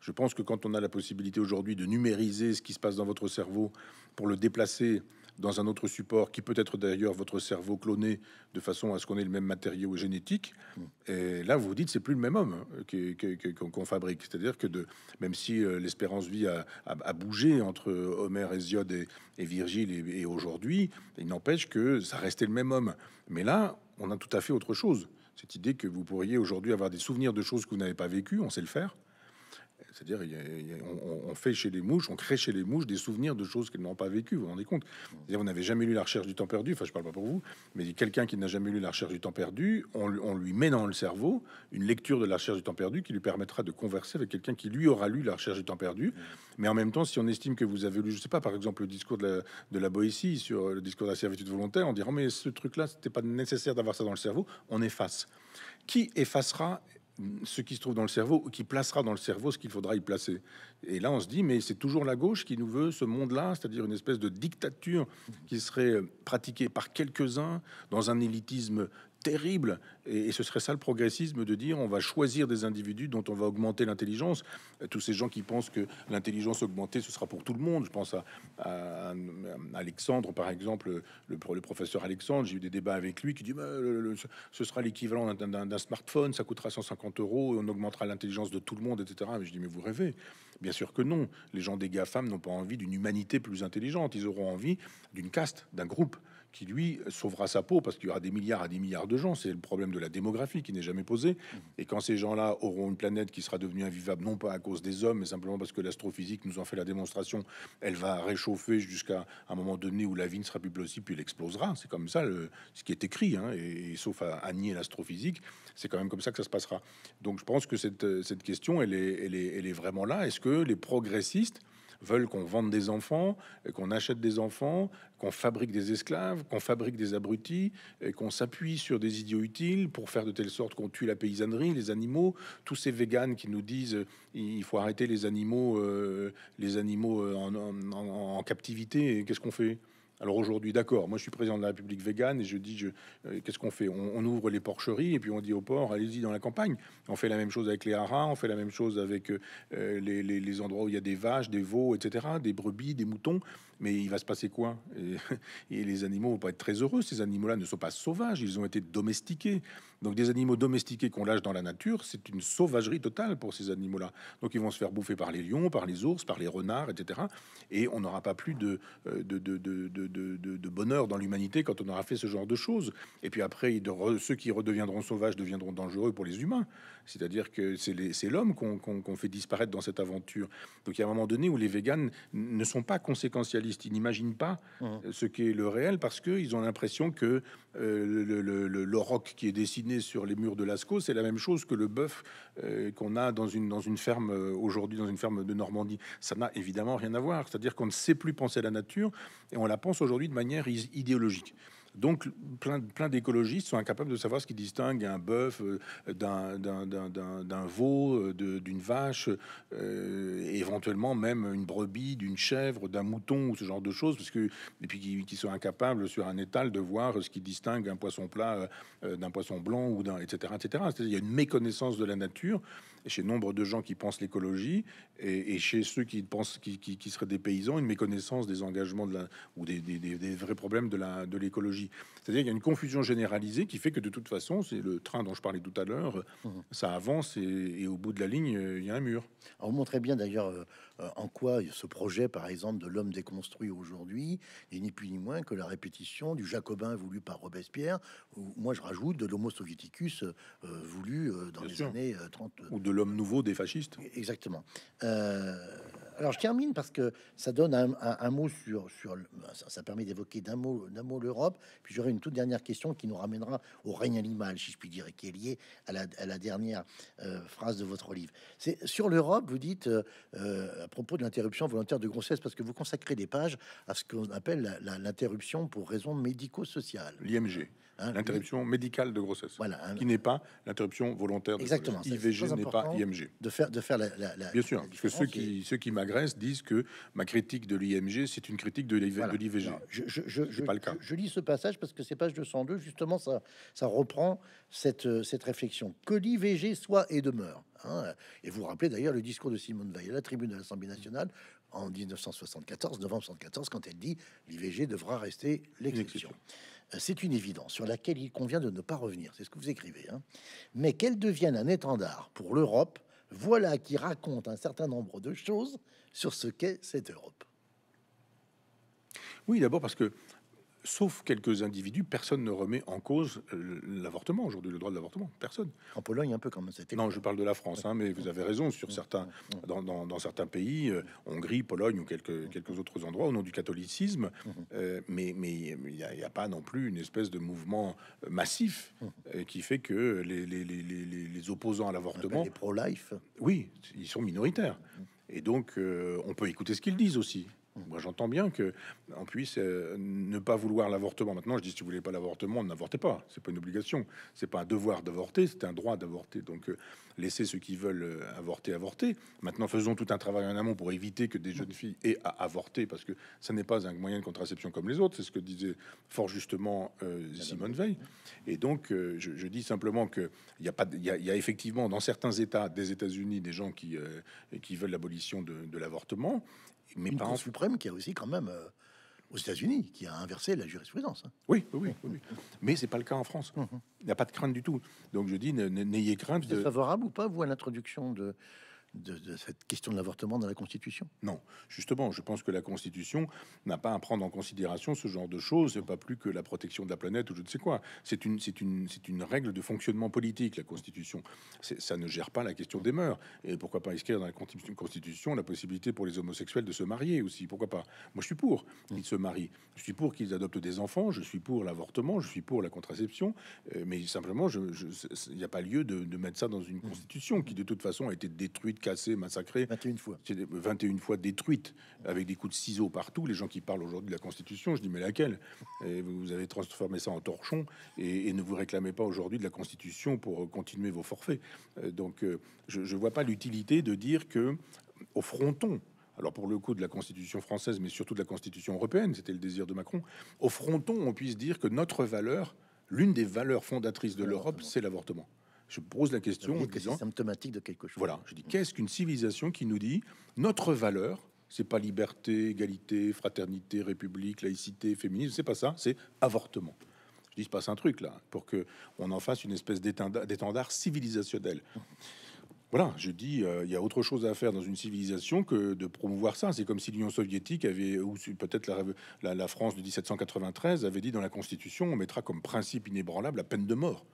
Je pense que quand on a la possibilité aujourd'hui de numériser ce qui se passe dans votre cerveau pour le déplacer dans un autre support qui peut être d'ailleurs votre cerveau cloné de façon à ce qu'on ait le même matériau génétique. Mm. Et là, vous vous dites, c'est plus le même homme hein, qu'on fabrique. C'est-à-dire que de, même si euh, l'espérance vie a, bougé entre Homère, Hésiode et, et Virgile et, et aujourd'hui, il n'empêche que ça restait le même homme. Mais là, on a tout à fait autre chose. Cette idée que vous pourriez aujourd'hui avoir des souvenirs de choses que vous n'avez pas vécues, on sait le faire. C'est-à-dire, on, fait chez les mouches, on crée chez les mouches des souvenirs de choses qu'elles n'ont pas vécues. Vous vous rendez compte C'est-à-dire, vous n'avez jamais lu La recherche du temps perdu. Enfin, je parle pas pour vous, mais quelqu'un qui n'a jamais lu La recherche du temps perdu, on, lui met dans le cerveau une lecture de La recherche du temps perdu qui lui permettra de converser avec quelqu'un qui lui aura lu La recherche du temps perdu. Mais en même temps, si on estime que vous avez lu, je sais pas, par exemple, le discours de la, Boétie sur le discours de la servitude volontaire, on dira, mais ce truc-là, c'était pas nécessaire d'avoir ça dans le cerveau. On efface. Qui effacera ce qui se trouve dans le cerveau, qui placera dans le cerveau ce qu'il faudra y placer. Et là, on se dit, mais c'est toujours la gauche qui nous veut ce monde-là, c'est-à-dire une espèce de dictature qui serait pratiquée par quelques-uns dans un élitisme terrible. Et, ce serait ça le progressisme de dire on va choisir des individus dont on va augmenter l'intelligence. Tous ces gens qui pensent que l'intelligence augmentée, ce sera pour tout le monde. Je pense à, Alexandre, par exemple, le, professeur Alexandre. J'ai eu des débats avec lui qui dit ce sera l'équivalent d'un smartphone, ça coûtera 150 euros, on augmentera l'intelligence de tout le monde, etc. Mais je dis mais vous rêvez. Bien sûr que non. Les gens des GAFAM n'ont pas envie d'une humanité plus intelligente. Ils auront envie d'une caste, d'un groupe qui lui sauvera sa peau parce qu'il y aura des milliards à des milliards de gens. C'est le problème de la démographie qui n'est jamais posé. Mmh. Et quand ces gens-là auront une planète qui sera devenue invivable, non pas à cause des hommes, mais simplement parce que l'astrophysique nous en fait la démonstration, elle va réchauffer jusqu'à un moment donné où la vie ne sera plus possible, puis elle explosera. C'est comme ça le, ce qui est écrit. Hein. et, sauf à, nier l'astrophysique, c'est quand même comme ça que ça se passera. Donc je pense que cette, cette question, elle est, elle est, elle est vraiment là. Est-ce que les progressistes veulent qu'on vende des enfants, euh, qu'on achète des enfants, qu'on fabrique des esclaves, qu'on fabrique des abrutis, euh, qu'on s'appuie sur des idiots utiles pour faire de telle sorte qu'on tue la paysannerie, les animaux. Tous ces vegans qui nous disent euh, il faut arrêter les animaux, les animaux en, en captivité, qu'est-ce qu'on fait alors aujourd'hui, d'accord, moi je suis président de la République végane et je dis, euh, qu'est-ce qu'on fait on, ouvre les porcheries et puis on dit aux porcs, allez-y dans la campagne. On fait la même chose avec les haras, on fait la même chose avec euh, les, endroits où il y a des vaches, des veaux, etc., des brebis, des moutons. Mais il va se passer quoi et, les animaux vont pas être très heureux. Ces animaux-là ne sont pas sauvages, ils ont été domestiqués. Donc des animaux domestiqués qu'on lâche dans la nature, c'est une sauvagerie totale pour ces animaux-là. Donc ils vont se faire bouffer par les lions, par les ours, par les renards, etc. Et on n'aura pas plus euh, de, de, de bonheur dans l'humanité quand on aura fait ce genre de choses. Et puis après, ceux qui redeviendront sauvages deviendront dangereux pour les humains. C'est-à-dire que c'est l'homme qu'on fait disparaître dans cette aventure. Donc il y a un moment donné où les véganes ne sont pas conséquentialistes. Ils n'imaginent pas mmh. euh, ce qu'est le réel parce qu'ils ont l'impression que euh, le, roc qui est dessiné sur les murs de Lascaux, c'est la même chose que le bœuf euh, qu'on a dans une, dans une ferme aujourd'hui, dans une ferme de Normandie. Ça n'a évidemment rien à voir. C'est-à-dire qu'on ne sait plus penser à la nature et on la pense aujourd'hui de manière idéologique. Donc, plein, d'écologistes sont incapables de savoir ce qui distingue un bœuf euh, d'un veau, euh, d'une vache, euh, éventuellement même une brebis, d'une chèvre, d'un mouton ou ce genre de choses, parce que, et puis qui, sont incapables sur un étal de voir ce qui distingue un poisson plat d'un poisson blanc ou d'un, etc., etc. Il y a une méconnaissance de la nature chez nombre de gens qui pensent l'écologie et, chez ceux qui pensent qui, qui, seraient des paysans, une méconnaissance des engagements de la, ou des, vrais problèmes de l'écologie. C'est-à-dire qu'il y a une confusion généralisée qui fait que de toute façon, c'est le train dont je parlais tout à l'heure, mmh. ça avance et, au bout de la ligne, euh, il y a un mur. on montrait bien d'ailleurs euh, euh, en quoi ce projet, par exemple, de l'homme déconstruit aujourd'hui n'est ni plus ni moins que la répétition du jacobin voulu par Robespierre, ou moi je rajoute de l'homo sovieticus euh, voulu euh, dans les années 30. Ou de l'homme nouveau des fascistes. Exactement. Alors je termine parce que ça donne un, mot sur ça, permet d'évoquer d'un mot l'Europe. Puis j'aurai une toute dernière question qui nous ramènera au règne animal, si je puis dire, et qui est liée à la, dernière euh, phrase de votre livre. C'est sur l'Europe. Vous dites euh, euh, à propos de l'interruption volontaire de grossesse parce que vous consacrez des pages à ce qu'on appelle l'interruption pour raisons médico sociales L'IMG. Hein, l'interruption médicale de grossesse, voilà, qui n'est pas l'interruption volontaire de Exactement, IVG n'est pas IMG. De faire, de faire la, Bien sûr, parce que ceux qui, ceux qui m'agressent disent que ma critique de l'IMG, c'est une critique de l'IVG. Je, pas le cas. je, lis ce passage parce que c'est page 202, justement, ça, ça reprend cette, euh, cette réflexion. Que l'IVG soit et demeure. Hein, et vous, vous rappelez d'ailleurs le discours de Simone Veil à la tribune de l'Assemblée nationale en 1974, novembre 1974, quand elle dit l'IVG devra rester l'exception. Euh, c'est une évidence sur laquelle il convient de ne pas revenir. C'est ce que vous écrivez. Hein. Mais qu'elle devienne un étendard pour l'Europe, voilà qui raconte un certain nombre de choses sur ce qu'est cette Europe. Oui, d'abord parce que sauf quelques individus, personne ne remet en cause euh, l'avortement aujourd'hui, le droit de l'avortement. Personne. En Pologne, un peu comme C'était non, je parle de la France, hein, mais vous avez raison. Sur certains, dans, certains pays, euh, Hongrie, Pologne ou quelques, quelques autres endroits, au nom du catholicisme, euh, mais mais il n'y a, pas non plus une espèce de mouvement massif qui fait que les, les, les opposants à l'avortement, les pro-life, oui, ils sont minoritaires. Et donc, on peut écouter ce qu'ils disent aussi. Moi, j'entends bien que on puisse euh, ne pas vouloir l'avortement. Maintenant, je dis si vous voulez pas l'avortement, n'avortez pas. C'est pas une obligation, c'est pas un devoir d'avorter, c'est un droit d'avorter. Donc, euh, laissez ceux qui veulent euh, avorter avorter. Maintenant, faisons tout un travail en amont pour éviter que des jeunes mm. filles aient à avorter, parce que ça n'est pas un moyen de contraception comme les autres. C'est ce que disait fort justement Simone Veil. Et donc, je, dis simplement que il y a effectivement dans certains États des États-Unis des gens qui qui veulent l'abolition de l'avortement mais une parents suprême qui a aussi quand même euh, aux États-Unis qui a inversé la jurisprudence. Hein. Oui, oui, oui, Mais mais c'est pas le cas en France. Mhm. Il n'y a pas de crainte du tout. Donc je dis, n'ayez crainte. de... favorable ou pas vous à l'introduction de de, cette question de l'avortement dans la Constitution Non, justement, je pense que la Constitution n'a pas à prendre en considération ce genre de choses, pas plus que la protection de la planète ou je ne sais quoi. C'est une, c'est une, c'est une règle de fonctionnement politique, la Constitution. C'est, ça ne gère pas la question des mœurs. Et pourquoi pas inscrire dans la Constitution la possibilité pour les homosexuels de se marier aussi Pourquoi pas Moi, je suis pour qu'ils se marient. Je suis pour qu'ils adoptent des enfants. Je suis pour l'avortement. Je suis pour la contraception. Euh, mais simplement, il n'y a pas lieu de, de, mettre ça dans une Constitution qui, de toute façon, a été détruite cassée, massacrée. 21 fois. 21 fois détruite, avec des coups de ciseaux partout. Les gens qui parlent aujourd'hui de la Constitution, je dis, mais laquelle Vous avez transformé ça en torchon et, ne vous réclamez pas aujourd'hui de la Constitution pour continuer vos forfaits. Euh, donc, euh, je ne vois pas l'utilité de dire que, au fronton, alors pour le coup de la Constitution française, mais surtout de la Constitution européenne, c'était le désir de Macron, au fronton, on puisse dire que notre valeur, l'une des valeurs fondatrices de l'Europe, c'est l'avortement je pose la question en disant, symptomatique de quelque chose. Voilà, je dis qu'est-ce qu'une civilisation qui nous dit notre valeur, c'est pas liberté, égalité, fraternité, république, laïcité, féminisme, c'est pas ça, c'est avortement. Je dis, il se passe un truc là, pour que on en fasse une espèce d'étendard civilisationnel. Voilà, je dis, euh, il y a autre chose à faire dans une civilisation que de promouvoir ça. C'est comme si l'Union soviétique avait, ou peut-être la, la France de 1793 avait dit dans la Constitution, on mettra comme principe inébranlable la peine de mort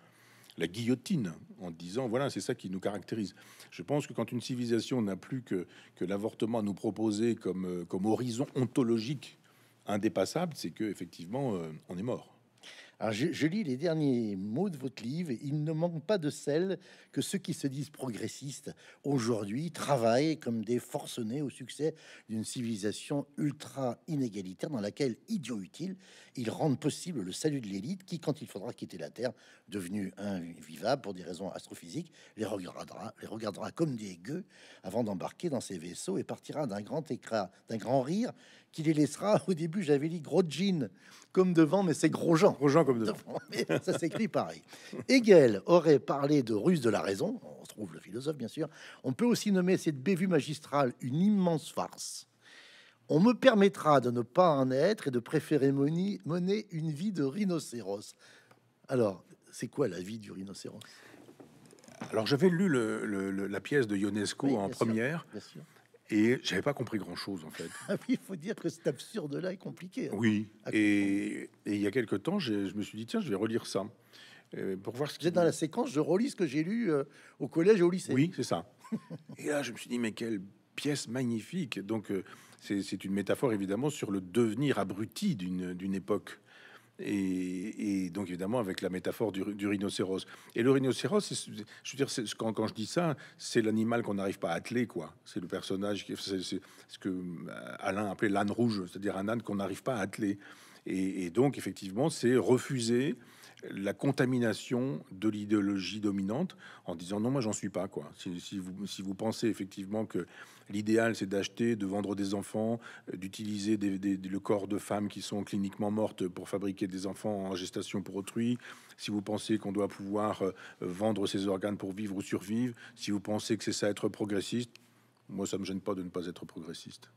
la guillotine en disant voilà, c'est ça qui nous caractérise. Je pense que quand une civilisation n'a plus que, l'avortement à nous proposer comme, euh, comme horizon ontologique indépassable, c'est que effectivement euh, on est mort je, lis les derniers mots de votre livre. Il ne manque pas de celles que ceux qui se disent progressistes aujourd'hui travaillent comme des forcenés au succès d'une civilisation ultra inégalitaire dans laquelle, idiot utile, ils rendent possible le salut de l'élite qui, quand il faudra quitter la Terre, devenue invivable pour des raisons astrophysiques, les regardera, les regardera comme des gueux avant d'embarquer dans ses vaisseaux et partira d'un grand éclat, d'un grand rire qui les laissera. Au début, j'avais dit gros comme devant, mais c'est gros Jean. comme devant. Mais ça s'écrit pareil. Hegel aurait parlé de Russe de la raison. On trouve le philosophe, bien sûr. On peut aussi nommer cette bévue magistrale une immense farce. On me permettra de ne pas en être et de préférer mener une vie de rhinocéros. Alors, c'est quoi la vie du rhinocéros Alors, j'avais lu le, la pièce de Ionesco en première. Bien sûr. Et j'avais pas compris grand chose en fait. Ah il faut dire que cet absurde là est compliqué. Hein. oui. Et, et, il y a quelque temps, je me suis dit tiens, je vais relire ça euh, pour voir ce j'ai dans la séquence, je relis ce que j'ai lu euh, au collège et au lycée. Oui, c'est ça. et là, je me suis dit mais quelle pièce magnifique. Donc euh, c'est une métaphore évidemment sur le devenir abruti d'une époque. Et, donc évidemment avec la métaphore du, rhinocéros. Et le rhinocéros, je veux dire, quand, quand, je dis ça, c'est l'animal qu'on n'arrive pas à atteler, quoi. C'est le personnage, c'est ce que euh, Alain appelait l'âne rouge, c'est-à-dire un âne qu'on n'arrive pas à atteler. Et, donc effectivement, c'est refuser la contamination de l'idéologie dominante en disant non, moi j'en suis pas quoi. si vous pensez effectivement que L'idéal, c'est d'acheter, de vendre des enfants, euh, d'utiliser le corps de femmes qui sont cliniquement mortes pour fabriquer des enfants en gestation pour autrui. Si vous pensez qu'on doit pouvoir euh, vendre ses organes pour vivre ou survivre, si vous pensez que c'est ça être progressiste, moi, ça me gêne pas de ne pas être progressiste.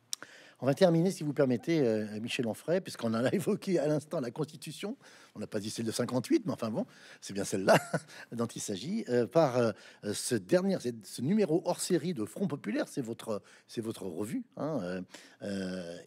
On va terminer, si vous permettez, euh, Michel Onfray, puisqu'on a évoqué à l'instant la Constitution. On n'a pas dit celle de 58, mais enfin bon, c'est bien celle-là dont il s'agit. Euh, par euh, ce dernier, ce numéro hors série de Front Populaire, c'est votre, c'est votre revue, hein,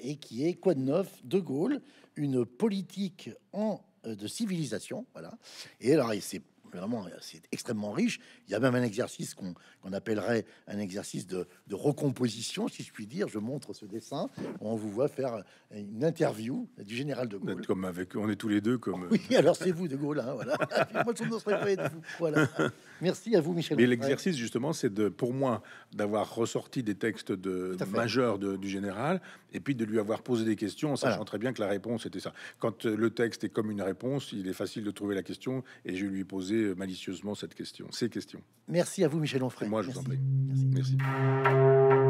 et qui est quoi de neuf De Gaulle, une politique en de civilisation, voilà. Et alors, c'est vraiment, c'est extrêmement riche. Il y a même un exercice qu'on appellerait un exercice de, recomposition, si je puis dire. Je montre ce dessin. On vous voit faire une interview du général de Gaulle. Comme avec, on est tous les deux comme. Oui, alors c'est vous de Gaulle. Hein, voilà. ne pas Merci à vous, Michel. Mais l'exercice, justement, c'est de, pour moi, d'avoir ressorti des textes de majeurs du général, et puis de lui avoir posé des questions, en sachant très bien que la réponse était ça. Quand euh, le texte est comme une réponse, il est facile de trouver la question, et je lui ai posé euh, malicieusement cette question, ces questions. Merci à vous, Michel Onfray. Moi, je vous en prie. Merci. Merci.